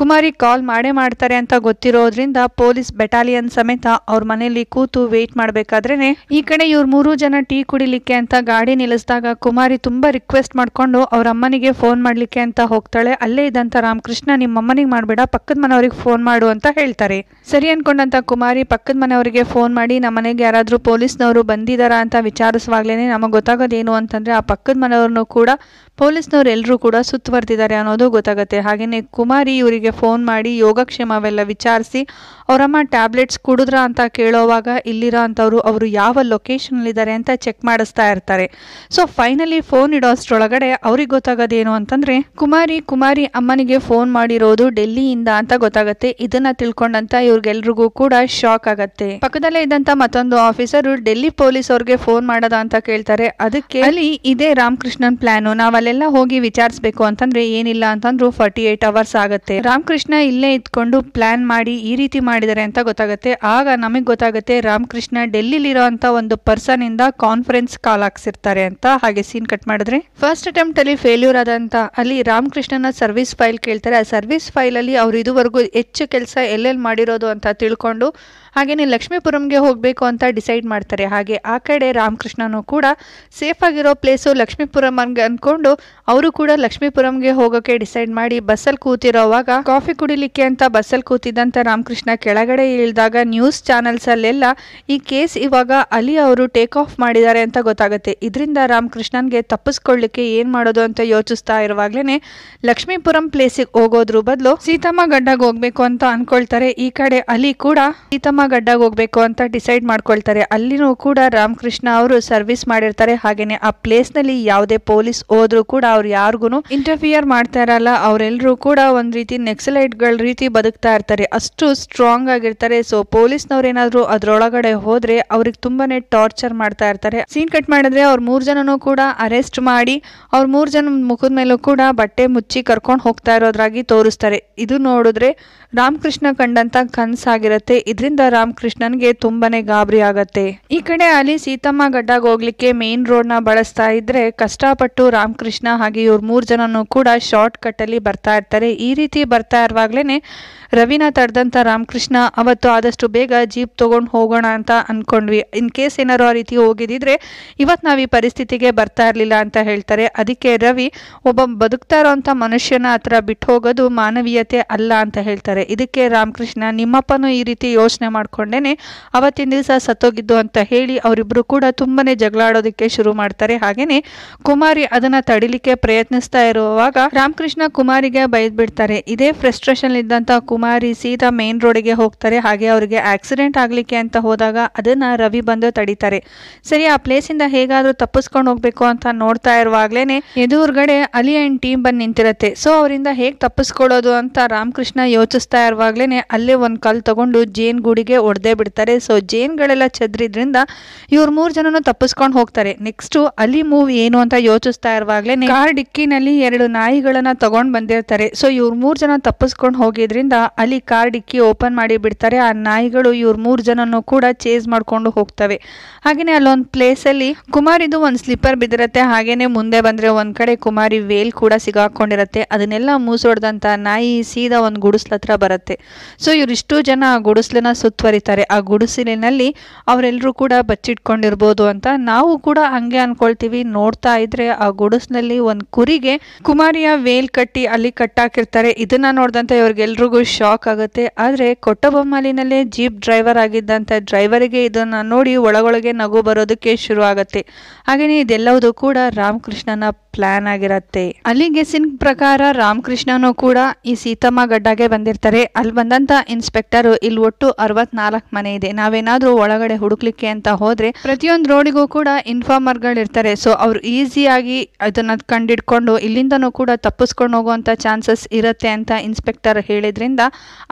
ಕುಮಾರಿ ಕಾಲ್ ಮಾಡೇ ಮಾಡ್ತಾರೆ ಅಂತ ಗೊತ್ತಿರೋದ್ರಿಂದ ಪೊಲೀಸ್ ಬೆಟಾಲಿಯನ್ ಸಮೇತ ಅವ್ರ ಮನೆಯಲ್ಲಿ ಕೂತು ವೇಟ್ ಮಾಡ್ಬೇಕಾದ್ರೇನೆ ಈ ಕಡೆ ಇವ್ರ ಮೂರು ಜನ ಟೀ ಕುಡಿಲಿಕ್ಕೆ ಅಂತ ಗಾಡಿ ನಿಲ್ಲಿಸಿದಾಗ ಕುಮಾರಿ ತುಂಬಾ ರಿಕ್ವೆಸ್ಟ್ ಮಾಡ್ಕೊಂಡು ಅವ್ರ ಅಮ್ಮನಿಗೆ ಫೋನ್ ಮಾಡ್ಲಿಕ್ಕೆ ಅಂತ ಹೋಗ್ತಾಳೆ ಅಲ್ಲೇ ಇದ್ದಂತ ರಾಮಕೃಷ್ಣ ನಿಮ್ಮ ಅಮ್ಮನಿಗೆ ಮಾಡ್ಬೇಡ ಪಕ್ಕದ ಮನೆಯವ್ರಿಗೆ ಫೋನ್ ಮಾಡು ಅಂತ ಹೇಳ್ತಾರೆ ಸರಿ ಅನ್ಕೊಂಡಂತ ಕುಮಾರಿ ಪಕ್ಕದ ಮನೆಯವರಿಗೆ ಫೋನ್ ಮಾಡಿ ನಮ್ಮ ಮನೆಗೆ ಯಾರಾದ್ರೂ ಪೊಲೀಸ್ನವರು ಬಂದಿದಾರಾ ಅಂತ ವಿಚಾರಿಸುವಾಗ್ಲೇ ನಮಗ್ ಗೊತ್ತಾಗೋದೇನು ಅಂತಂದ್ರೆ ಆ ಪಕ್ಕದ ಮನೆಯವ್ರನ್ನು ಕೂಡ ಎಲ್ಲರೂ ಕೂಡ ಸುತ್ತುವರೆದಿದ್ದಾರೆ ಅನ್ನೋದು ಗೊತ್ತಾಗುತ್ತೆ ಹಾಗೆಯೇ ಕುಮಾರಿ ಇವರಿಗೆ ಫೋನ್ ಮಾಡಿ ಯೋಗಕ್ಷೇಮವೆಲ್ಲ ವಿಚಾರಿಸಿ ಅವರಮ್ಮ ಟ್ಯಾಬ್ಲೆಟ್ಸ್ ಕುಡಿದ್ರ ಅಂತ ಕೇಳೋವಾಗ ಇಲ್ಲಿರೋ ಅಂಥವ್ರು ಅವರು ಯಾವ ಇದ್ದಾರೆ ಅಂತ ಚೆಕ್ ಮಾಡಿಸ್ತಾ ಇರ್ತಾರೆ ಸೊ ಫೈನಲಿ ಫೋನ್ ಇಡೋ ಅಷ್ಟರೊಳಗಡೆ ಅವ್ರಿಗೆ ಗೊತ್ತಾಗೋದೇನು ಅಂತಂದರೆ ಕುಮಾರಿ ಕುಮಾರಿ ಅಮ್ಮನಿಗೆ ಫೋನ್ ಮಾಡಿರೋದು ಡೆಲ್ಲಿಯಿಂದ ಅಂತ ಗೊತ್ತಾಗುತ್ತೆ ಇದನ್ನು ತಿಳ್ಕೊಂಡಂತ ಇವ್ರಿಗೆಲ್ರಿಗೂ ಕೂಡ ಶಾಕ್ ಆಗುತ್ತೆ ಪಕ್ಕದಲ್ಲೇ ಇದ್ದಂಥ ಮತ್ತೊಂದು ಆಫೀಸರು ಡೆಲ್ಲಿ ಪೊಲೀಸ್ ಅವ್ರಿಗೆ ಫೋನ್ ಮಾಡೋದ ಅಂತ ಕೇಳ್ತಾರೆ ಅದಕ್ಕೆ ಅಲ್ಲಿ ಇದೇ ರಾಮಕೃಷ್ಣನ್ ಪ್ಲಾನು ನಾವು ಅಲ್ಲೆಲ್ಲ ಹೋಗಿ ವಿಚಾರಿಸಬೇಕು ಅಂತಂದ್ರೆ ಏನಿಲ್ಲ ಅಂತಂದ್ರು ಫಾರ್ಟಿ ಏಟ್ ಅವರ್ಸ್ ಆಗುತ್ತೆ ರಾಮಕೃಷ್ಣ ಇಲ್ಲೇ ಇದ್ಕೊಂಡು ಪ್ಲಾನ್ ಮಾಡಿ ಈ ರೀತಿ ಮಾಡಿದರೆ ಅಂತ ಗೊತ್ತಾಗುತ್ತೆ ಆಗ ನಮಗೆ ಗೊತ್ತಾಗುತ್ತೆ ರಾಮಕೃಷ್ಣ ಡೆಲ್ಲಿಲಿರೋ ಇರೋಂತ ಒಂದು ಪರ್ಸನ್ ಇಂದ ಕಾನ್ಫರೆನ್ಸ್ ಕಾಲ್ ಹಾಕ್ಸಿರ್ತಾರೆ ಅಂತ ಹಾಗೆ ಸೀನ್ ಕಟ್ ಮಾಡಿದ್ರೆ ಫಸ್ಟ್ ಅಟೆಂಪ್ಟ್ ಅಲ್ಲಿ ಫೇಲ್ಯೂರ್ ಆದಂತ ಅಲ್ಲಿ ರಾಮಕೃಷ್ಣನ ಸರ್ವಿಸ್ ಫೈಲ್ ಕೇಳ್ತಾರೆ ಆ ಸರ್ವಿಸ್ ಫೈಲ್ ಅಲ್ಲಿ ಅವ್ರು ಇದುವರೆಗೂ ಹೆಚ್ಚು ಕೆಲಸ ಎಲ್ಲೆಲ್ಲಿ ಮಾಡಿರೋದು ಅಂತ ತಿಳ್ಕೊಂಡು ಹಾಗೆಯೇ ಲಕ್ಷ್ಮೀಪುರಂಗೆ ಹೋಗಬೇಕು ಅಂತ ಡಿಸೈಡ್ ಮಾಡ್ತಾರೆ ಹಾಗೆ ಆ ಕಡೆ ರಾಮಕೃಷ್ಣನೂ ಕೂಡ ಸೇಫ್ ಆಗಿರೋ ಪ್ಲೇಸು ಲಕ್ಷ್ಮೀಪುರಂ ಅಂದ್ಕೊಂಡು ಅವರು ಕೂಡ ಲಕ್ಷ್ಮೀಪುರಂಗೆ ಹೋಗೋಕೆ ಡಿಸೈಡ್ ಮಾಡಿ ಬಸ್ಸಲ್ಲಿ ಕೂತಿರೋವಾಗ ಕಾಫಿ ಕುಡಿಲಿಕ್ಕೆ ಅಂತ ಬಸ್ಸಲ್ಲಿ ಕೂತಿದ್ದಂಥ ರಾಮಕೃಷ್ಣ ಕೆಳಗಡೆ ಇಳಿದಾಗ ನ್ಯೂಸ್ ಚಾನೆಲ್ಸ್ ಅಲ್ಲೆಲ್ಲ ಈ ಕೇಸ್ ಇವಾಗ ಅಲಿ ಅವರು ಟೇಕ್ ಆಫ್ ಮಾಡಿದ್ದಾರೆ ಅಂತ ಗೊತ್ತಾಗುತ್ತೆ ಇದರಿಂದ ರಾಮಕೃಷ್ಣನ್ಗೆ ತಪ್ಪಿಸ್ಕೊಳ್ಳಿಕ್ಕೆ ಏನು ಮಾಡೋದು ಅಂತ ಯೋಚಿಸ್ತಾ ಇರುವಾಗ್ಲೇನೆ ಲಕ್ಷ್ಮೀಪುರಂ ಪ್ಲೇಸಿಗೆ ಹೋಗೋದ್ರ ಬದಲು ಸೀತಮ್ಮ ಗಡ್ಡಗೆ ಹೋಗ್ಬೇಕು ಅಂತ ಅನ್ಕೊಳ್ತಾರೆ ಈ ಕಡೆ ಅಲಿ ಕೂಡ ಸೀತಮ್ಮ ರಾಮಗಡ್ಡಗೆ ಹೋಗಬೇಕು ಅಂತ ಡಿಸೈಡ್ ಮಾಡ್ಕೊಳ್ತಾರೆ ಅಲ್ಲಿನೂ ಕೂಡ ರಾಮಕೃಷ್ಣ ಅವರು ಸರ್ವಿಸ್ ಮಾಡಿರ್ತಾರೆ ಹಾಗೇನೆ ಆ ಪ್ಲೇಸ್ ನಲ್ಲಿ ಯಾವುದೇ ಪೊಲೀಸ್ ಹೋದ್ರು ಕೂಡ ಅವ್ರು ಯಾರಿಗೂ ಇಂಟರ್ಫಿಯರ್ ಮಾಡ್ತಾ ಇರಲ್ಲ ಅವರೆಲ್ಲರೂ ಕೂಡ ಒಂದ್ ರೀತಿ ಗಳ ರೀತಿ ಬದುಕ್ತಾ ಇರ್ತಾರೆ ಅಷ್ಟು ಸ್ಟ್ರಾಂಗ್ ಆಗಿರ್ತಾರೆ ಸೊ ಪೊಲೀಸ್ನವ್ರು ಏನಾದ್ರು ಅದ್ರೊಳಗಡೆ ಹೋದ್ರೆ ಅವ್ರಿಗೆ ತುಂಬಾನೇ ಟಾರ್ಚರ್ ಮಾಡ್ತಾ ಇರ್ತಾರೆ ಸೀನ್ ಕಟ್ ಮಾಡಿದ್ರೆ ಅವ್ರ ಮೂರ್ ಜನನು ಕೂಡ ಅರೆಸ್ಟ್ ಮಾಡಿ ಅವ್ರ ಮೂರ್ ಜನ ಮುಖದ ಮೇಲೂ ಕೂಡ ಬಟ್ಟೆ ಮುಚ್ಚಿ ಕರ್ಕೊಂಡು ಹೋಗ್ತಾ ಇರೋದ್ರಾಗಿ ತೋರಿಸ್ತಾರೆ ಇದು ನೋಡಿದ್ರೆ ರಾಮಕೃಷ್ಣ ಕಂಡಂತ ಕನ್ಸಾಗಿರುತ್ತೆ ಇದರಿಂದ ರಾಮಕೃಷ್ಣನ್ಗೆ ತುಂಬಾನೇ ಗಾಬರಿ ಆಗತ್ತೆ ಈ ಕಡೆ ಅಲ್ಲಿ ಸೀತಮ್ಮ ಗಡ್ಡಾಗ ಹೋಗ್ಲಿಕ್ಕೆ ಮೇನ್ ರೋಡ್ ನ ಬಳಸ್ತಾ ಇದ್ರೆ ಕಷ್ಟಪಟ್ಟು ರಾಮಕೃಷ್ಣ ಹಾಗೆ ಇವ್ರ ಮೂರ್ ಜನನು ಕೂಡ ಶಾರ್ಟ್ ಕಟ್ ಅಲ್ಲಿ ಬರ್ತಾ ಇರ್ತಾರೆ ಈ ರೀತಿ ಬರ್ತಾ ಇರುವಾಗ್ಲೇನೆ ರವಿನ ತಡೆದಂಥ ರಾಮಕೃಷ್ಣ ಅವತ್ತು ಆದಷ್ಟು ಬೇಗ ಜೀಪ್ ತೊಗೊಂಡು ಹೋಗೋಣ ಅಂತ ಅಂದ್ಕೊಂಡ್ವಿ ಇನ್ ಕೇಸ್ ಏನಾರು ಆ ರೀತಿ ಹೋಗಿದ್ದಿದ್ರೆ ಇವತ್ತು ನಾವು ಈ ಪರಿಸ್ಥಿತಿಗೆ ಬರ್ತಾ ಇರಲಿಲ್ಲ ಅಂತ ಹೇಳ್ತಾರೆ ಅದಕ್ಕೆ ರವಿ ಒಬ್ಬ ಬದುಕ್ತಾ ಇರೋಂಥ ಮನುಷ್ಯನ ಹತ್ರ ಬಿಟ್ಟು ಹೋಗೋದು ಮಾನವೀಯತೆ ಅಲ್ಲ ಅಂತ ಹೇಳ್ತಾರೆ ಇದಕ್ಕೆ ರಾಮಕೃಷ್ಣ ನಿಮ್ಮಪ್ಪನೂ ಈ ರೀತಿ ಯೋಚನೆ ಮಾಡ್ಕೊಂಡೇನೆ ಅವತ್ತಿನ ದಿವಸ ಸತ್ತೋಗಿದ್ದು ಅಂತ ಹೇಳಿ ಅವರಿಬ್ಬರು ಕೂಡ ತುಂಬಾ ಜಗಳಾಡೋದಕ್ಕೆ ಶುರು ಮಾಡ್ತಾರೆ ಹಾಗೆಯೇ ಕುಮಾರಿ ಅದನ್ನ ತಡಿಲಿಕ್ಕೆ ಪ್ರಯತ್ನಿಸ್ತಾ ಇರುವಾಗ ರಾಮಕೃಷ್ಣ ಕುಮಾರಿಗೆ ಬೈದ್ಬಿಡ್ತಾರೆ ಇದೇ ಫ್ರಸ್ಟ್ರೇಷನ್ ಇದ್ದಂಥ ಕುಮಾರ್ ಮಾರಿ ಸೀದಾ ಮೇನ್ ರೋಡಿಗೆ ಹೋಗ್ತಾರೆ ಹಾಗೆ ಅವರಿಗೆ ಆಕ್ಸಿಡೆಂಟ್ ಆಗಲಿಕ್ಕೆ ಅಂತ ಹೋದಾಗ ಅದನ್ನ ರವಿ ಬಂದು ತಡೀತಾರೆ ಸರಿ ಆ ಇಂದ ಹೇಗಾದರೂ ತಪ್ಪಿಸ್ಕೊಂಡು ಹೋಗಬೇಕು ಅಂತ ನೋಡ್ತಾ ಇರುವಾಗಲೇ ಎದುರುಗಡೆ ಅಲಿ ಅಂಡ್ ಟೀಮ್ ಬಂದು ನಿಂತಿರುತ್ತೆ ಸೊ ಅವರಿಂದ ಹೇಗೆ ತಪ್ಪಿಸ್ಕೊಳ್ಳೋದು ಅಂತ ರಾಮಕೃಷ್ಣ ಯೋಚಿಸ್ತಾ ಇರುವಾಗಲೇ ಅಲ್ಲೇ ಒಂದು ಕಲ್ಲು ತಗೊಂಡು ಜೇನ್ ಗುಡಿಗೆ ಒಡೆದೇ ಬಿಡ್ತಾರೆ ಸೊ ಗಳೆಲ್ಲ ಚದ್ರಿದ್ರಿಂದ ಇವ್ರ ಮೂರು ಜನನು ತಪ್ಪಿಸ್ಕೊಂಡು ಹೋಗ್ತಾರೆ ನೆಕ್ಸ್ಟ್ ಅಲಿ ಮೂವ್ ಏನು ಅಂತ ಯೋಚಿಸ್ತಾ ಇರುವಾಗಲೇ ಕಾರ್ ಡಿಕ್ಕಿನಲ್ಲಿ ಎರಡು ನಾಯಿಗಳನ್ನ ತಗೊಂಡ್ ಬಂದಿರ್ತಾರೆ ಸೊ ಇವ್ರ ಮೂರು ಜನ ತಪ್ಪಿಸ್ಕೊಂಡು ಹೋಗಿದ್ರಿಂದ ಅಲ್ಲಿ ಕಾರ್ಡ್ ಇಕ್ಕಿ ಓಪನ್ ಮಾಡಿ ಬಿಡ್ತಾರೆ ಆ ನಾಯಿಗಳು ಇವ್ರ ಮೂರು ಜನನು ಕೂಡ ಚೇಸ್ ಮಾಡಿಕೊಂಡು ಹೋಗ್ತವೆ ಹಾಗೆಯೇ ಅಲ್ಲೊಂದು ಪ್ಲೇಸಲ್ಲಿ ಕುಮಾರಿದು ಒಂದು ಸ್ಲಿಪ್ಪರ್ ಬಿದ್ದಿರುತ್ತೆ ಹಾಗೇನೆ ಮುಂದೆ ಬಂದರೆ ಒಂದು ಕಡೆ ಕುಮಾರಿ ವೇಲ್ ಕೂಡ ಸಿಗಾಕೊಂಡಿರುತ್ತೆ ಅದನ್ನೆಲ್ಲ ಮೂಸೊಡ್ದಂಥ ನಾಯಿ ಸೀದಾ ಒಂದು ಗುಡಿಸ್ಲ ಹತ್ರ ಬರುತ್ತೆ ಸೊ ಇಷ್ಟು ಜನ ಆ ಗುಡಿಸ್ಲನ್ನ ಸುತ್ತುವರಿತಾರೆ ಆ ಗುಡಿಸಲಿನಲ್ಲಿ ಅವರೆಲ್ಲರೂ ಕೂಡ ಬಚ್ಚಿಟ್ಕೊಂಡಿರ್ಬೋದು ಅಂತ ನಾವು ಕೂಡ ಹಂಗೆ ಅನ್ಕೊಳ್ತೀವಿ ನೋಡ್ತಾ ಇದ್ರೆ ಆ ಗುಡಿಸ್ನಲ್ಲಿ ಒಂದು ಕುರಿಗೆ ಕುಮಾರಿಯ ವೇಲ್ ಕಟ್ಟಿ ಅಲ್ಲಿ ಕಟ್ಟಾಕಿರ್ತಾರೆ ಇದನ್ನ ನೋಡಿದಂತ ಇವ್ರಿಗೆಲ್ರಿಗೂ ಶಾಕ್ ಶಾಕ್ ಆಗುತ್ತೆ ಆದರೆ ಕೊಟ್ಟಬೊಮ್ಮಾಲಿನಲ್ಲೇ ಜೀಪ್ ಡ್ರೈವರ್ ಆಗಿದ್ದಂಥ ಡ್ರೈವರಿಗೆ ಇದನ್ನು ನೋಡಿ ಒಳಗೊಳಗೆ ನಗು ಬರೋದಕ್ಕೆ ಶುರು ಆಗುತ್ತೆ ಹಾಗೆಯೇ ಇದೆಲ್ಲವೂ ಕೂಡ ರಾಮಕೃಷ್ಣನ ಪ್ಲಾನ್ ಆಗಿರತ್ತೆ ಅಲ್ಲಿ ಗೆಸಿನ ಪ್ರಕಾರ ರಾಮಕೃಷ್ಣನು ಕೂಡ ಈ ಸೀತಮ್ಮ ಗಡ್ಡಾಗೆ ಬಂದಿರ್ತಾರೆ ಅಲ್ಲಿ ಬಂದಂತ ಇನ್ಸ್ಪೆಕ್ಟರ್ ಇಲ್ಲಿ ಒಟ್ಟು ಅರವತ್ನಾಲ್ಕು ಮನೆ ಇದೆ ನಾವೇನಾದ್ರೂ ಒಳಗಡೆ ಹುಡುಕ್ಲಿಕ್ಕೆ ಅಂತ ಹೋದ್ರೆ ಪ್ರತಿಯೊಂದು ರೋಡಿಗೂ ಕೂಡ ಇನ್ಫಾರ್ಮರ್ ಗಳು ಇರ್ತಾರೆ ಸೊ ಅವ್ರು ಈಸಿಯಾಗಿ ಅದನ್ನ ಕಂಡಿಡ್ಕೊಂಡು ಇಲ್ಲಿಂದನೂ ಕೂಡ ತಪ್ಪಿಸ್ಕೊಂಡು ಹೋಗುವಂತ ಚಾನ್ಸಸ್ ಇರುತ್ತೆ ಅಂತ ಇನ್ಸ್ಪೆಕ್ಟರ್ ಹೇಳಿದ್ರಿಂದ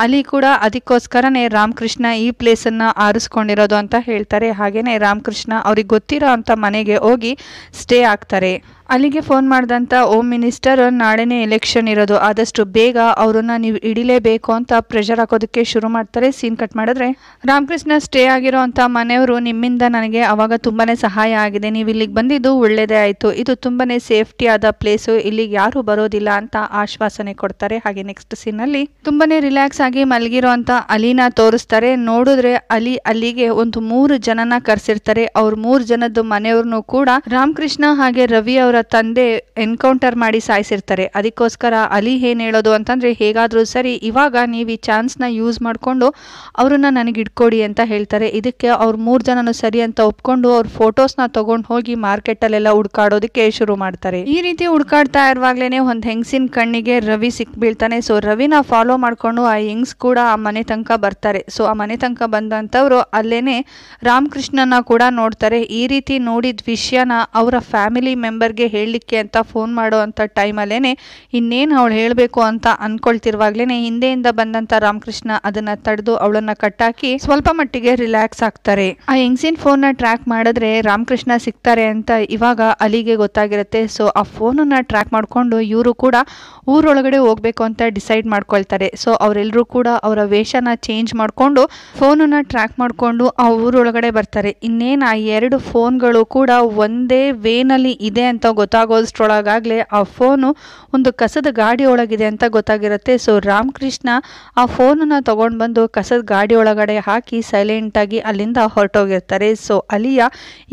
ಅಲ್ಲಿ ಕೂಡ ಅದಕ್ಕೋಸ್ಕರನೇ ರಾಮಕೃಷ್ಣ ಈ ಪ್ಲೇಸ್ ಅನ್ನ ಆರಿಸ್ಕೊಂಡಿರೋದು ಅಂತ ಹೇಳ್ತಾರೆ ಹಾಗೇನೆ ರಾಮಕೃಷ್ಣ ಅವ್ರಿಗೆ ಗೊತ್ತಿರೋ ಅಂತ ಮನೆಗೆ ಹೋಗಿ ಸ್ಟೇ ಆಗ್ತಾರೆ ಅಲ್ಲಿಗೆ ಫೋನ್ ಮಾಡಿದಂಥ ಓಮ್ ಮಿನಿಸ್ಟರ್ ನಾಳೆನೇ ಎಲೆಕ್ಷನ್ ಇರೋದು ಆದಷ್ಟು ಬೇಗ ಅವರನ್ನ ನೀವು ಇಡಿಲೇಬೇಕು ಅಂತ ಪ್ರೆಷರ್ ಹಾಕೋದಕ್ಕೆ ಶುರು ಮಾಡ್ತಾರೆ ಸೀನ್ ಕಟ್ ಮಾಡಿದ್ರೆ ರಾಮಕೃಷ್ಣ ಸ್ಟೇ ಆಗಿರೋ ಮನೆಯವರು ನಿಮ್ಮಿಂದ ನನಗೆ ಅವಾಗ ತುಂಬಾ ಸಹಾಯ ಆಗಿದೆ ನೀವು ಇಲ್ಲಿಗೆ ಬಂದಿದ್ದು ಒಳ್ಳೆಯದೇ ಆಯಿತು ಇದು ತುಂಬಾ ಸೇಫ್ಟಿ ಆದ ಪ್ಲೇಸು ಇಲ್ಲಿಗೆ ಯಾರು ಬರೋದಿಲ್ಲ ಅಂತ ಆಶ್ವಾಸನೆ ಕೊಡ್ತಾರೆ ಹಾಗೆ ನೆಕ್ಸ್ಟ್ ಸೀನ್ ಅಲ್ಲಿ ತುಂಬಾ ರಿಲ್ಯಾಕ್ಸ್ ಆಗಿ ಮಲಗಿರೋ ಅಂತ ಅಲಿನ ತೋರಿಸ್ತಾರೆ ನೋಡಿದ್ರೆ ಅಲಿ ಅಲ್ಲಿಗೆ ಒಂದು ಮೂರು ಜನನ ಕರೆಸಿರ್ತಾರೆ ಅವ್ರ ಮೂರು ಜನದ್ದು ಮನೆಯವ್ರನ್ನೂ ಕೂಡ ರಾಮಕೃಷ್ಣ ಹಾಗೆ ರವಿ ಅವರ ತಂದೆ ಎನ್ಕೌಂಟರ್ ಮಾಡಿ ಸಾಯಿಸಿರ್ತಾರೆ ಅದಕ್ಕೋಸ್ಕರ ಅಲಿ ಏನು ಹೇಳೋದು ಅಂತಂದರೆ ಹೇಗಾದರೂ ಸರಿ ಇವಾಗ ನೀವು ಈ ಚಾನ್ಸ್ನ ಯೂಸ್ ಮಾಡಿಕೊಂಡು ಅವ್ರನ್ನ ನನಗೆ ಇಟ್ಕೊಡಿ ಅಂತ ಹೇಳ್ತಾರೆ ಇದಕ್ಕೆ ಅವ್ರು ಮೂರು ಜನನೂ ಸರಿ ಅಂತ ಒಪ್ಕೊಂಡು ಅವ್ರ ಫೋಟೋಸ್ನ ತೊಗೊಂಡು ಹೋಗಿ ಮಾರ್ಕೆಟಲ್ಲೆಲ್ಲ ಹುಡ್ಕಾಡೋದಕ್ಕೆ ಶುರು ಮಾಡ್ತಾರೆ ಈ ರೀತಿ ಹುಡ್ಕಾಡ್ತಾ ಇರುವಾಗಲೇ ಒಂದು ಹೆಂಗಸಿನ ಕಣ್ಣಿಗೆ ರವಿ ಸಿಕ್ ಬೀಳ್ತಾನೆ ಸೊ ರವಿನ ಫಾಲೋ ಮಾಡಿಕೊಂಡು ಆ ಹೆಂಗ್ಸ್ ಕೂಡ ಆ ಮನೆ ತನಕ ಬರ್ತಾರೆ ಸೊ ಆ ಮನೆ ತನಕ ಬಂದಂಥವ್ರು ಅಲ್ಲೇನೆ ರಾಮಕೃಷ್ಣನ ಕೂಡ ನೋಡ್ತಾರೆ ಈ ರೀತಿ ನೋಡಿದ ವಿಷಯನ ಅವರ ಫ್ಯಾಮಿಲಿ ಮೆಂಬರ್ಗೆ ಹೇಳಲಿಕ್ಕೆ ಅಂತ ಫೋನ್ ಮಾಡೋ ಅಂಥ ಟೈಮಲ್ಲೇ ಇನ್ನೇನು ಅವಳು ಹೇಳಬೇಕು ಅಂತ ಅಂದ್ಕೊಳ್ತಿರುವಾಗ್ಲೇ ಹಿಂದೆಯಿಂದ ಬಂದಂಥ ರಾಮಕೃಷ್ಣ ಅದನ್ನು ತಡೆದು ಅವಳನ್ನು ಕಟ್ಟಾಕಿ ಸ್ವಲ್ಪ ಮಟ್ಟಿಗೆ ರಿಲ್ಯಾಕ್ಸ್ ಆಗ್ತಾರೆ ಆ ಹೆಂಗ್ಸಿನ ಫೋನ್ನ ಟ್ರ್ಯಾಕ್ ಮಾಡಿದ್ರೆ ರಾಮಕೃಷ್ಣ ಸಿಗ್ತಾರೆ ಅಂತ ಇವಾಗ ಅಲಿಗೆ ಗೊತ್ತಾಗಿರುತ್ತೆ ಸೊ ಆ ಫೋನನ್ನು ಟ್ರ್ಯಾಕ್ ಮಾಡಿಕೊಂಡು ಇವರು ಕೂಡ ಊರೊಳಗಡೆ ಹೋಗಬೇಕು ಅಂತ ಡಿಸೈಡ್ ಮಾಡ್ಕೊಳ್ತಾರೆ ಸೊ ಅವರೆಲ್ಲರೂ ಕೂಡ ಅವರ ವೇಷನ ಚೇಂಜ್ ಮಾಡಿಕೊಂಡು ಫೋನನ್ನು ಟ್ರ್ಯಾಕ್ ಮಾಡಿಕೊಂಡು ಆ ಊರೊಳಗಡೆ ಬರ್ತಾರೆ ಇನ್ನೇನು ಆ ಎರಡು ಫೋನ್ಗಳು ಕೂಡ ಒಂದೇ ವೇನಲ್ಲಿ ಇದೆ ಅಂತ ಗೊತ್ತಾಗೋದ್ರೊಳಗಾಗಲೇ ಆ ಫೋನು ಒಂದು ಕಸದ ಗಾಡಿ ಒಳಗಿದೆ ಅಂತ ಗೊತ್ತಾಗಿರುತ್ತೆ ಸೊ ರಾಮಕೃಷ್ಣ ಆ ಫೋನನ್ನು ತಗೊಂಡ್ ಬಂದು ಕಸದ ಗಾಡಿ ಒಳಗಡೆ ಹಾಕಿ ಸೈಲೆಂಟ್ ಆಗಿ ಅಲ್ಲಿಂದ ಹೊರಟೋಗಿರ್ತಾರೆ ಸೊ ಅಲಿಯ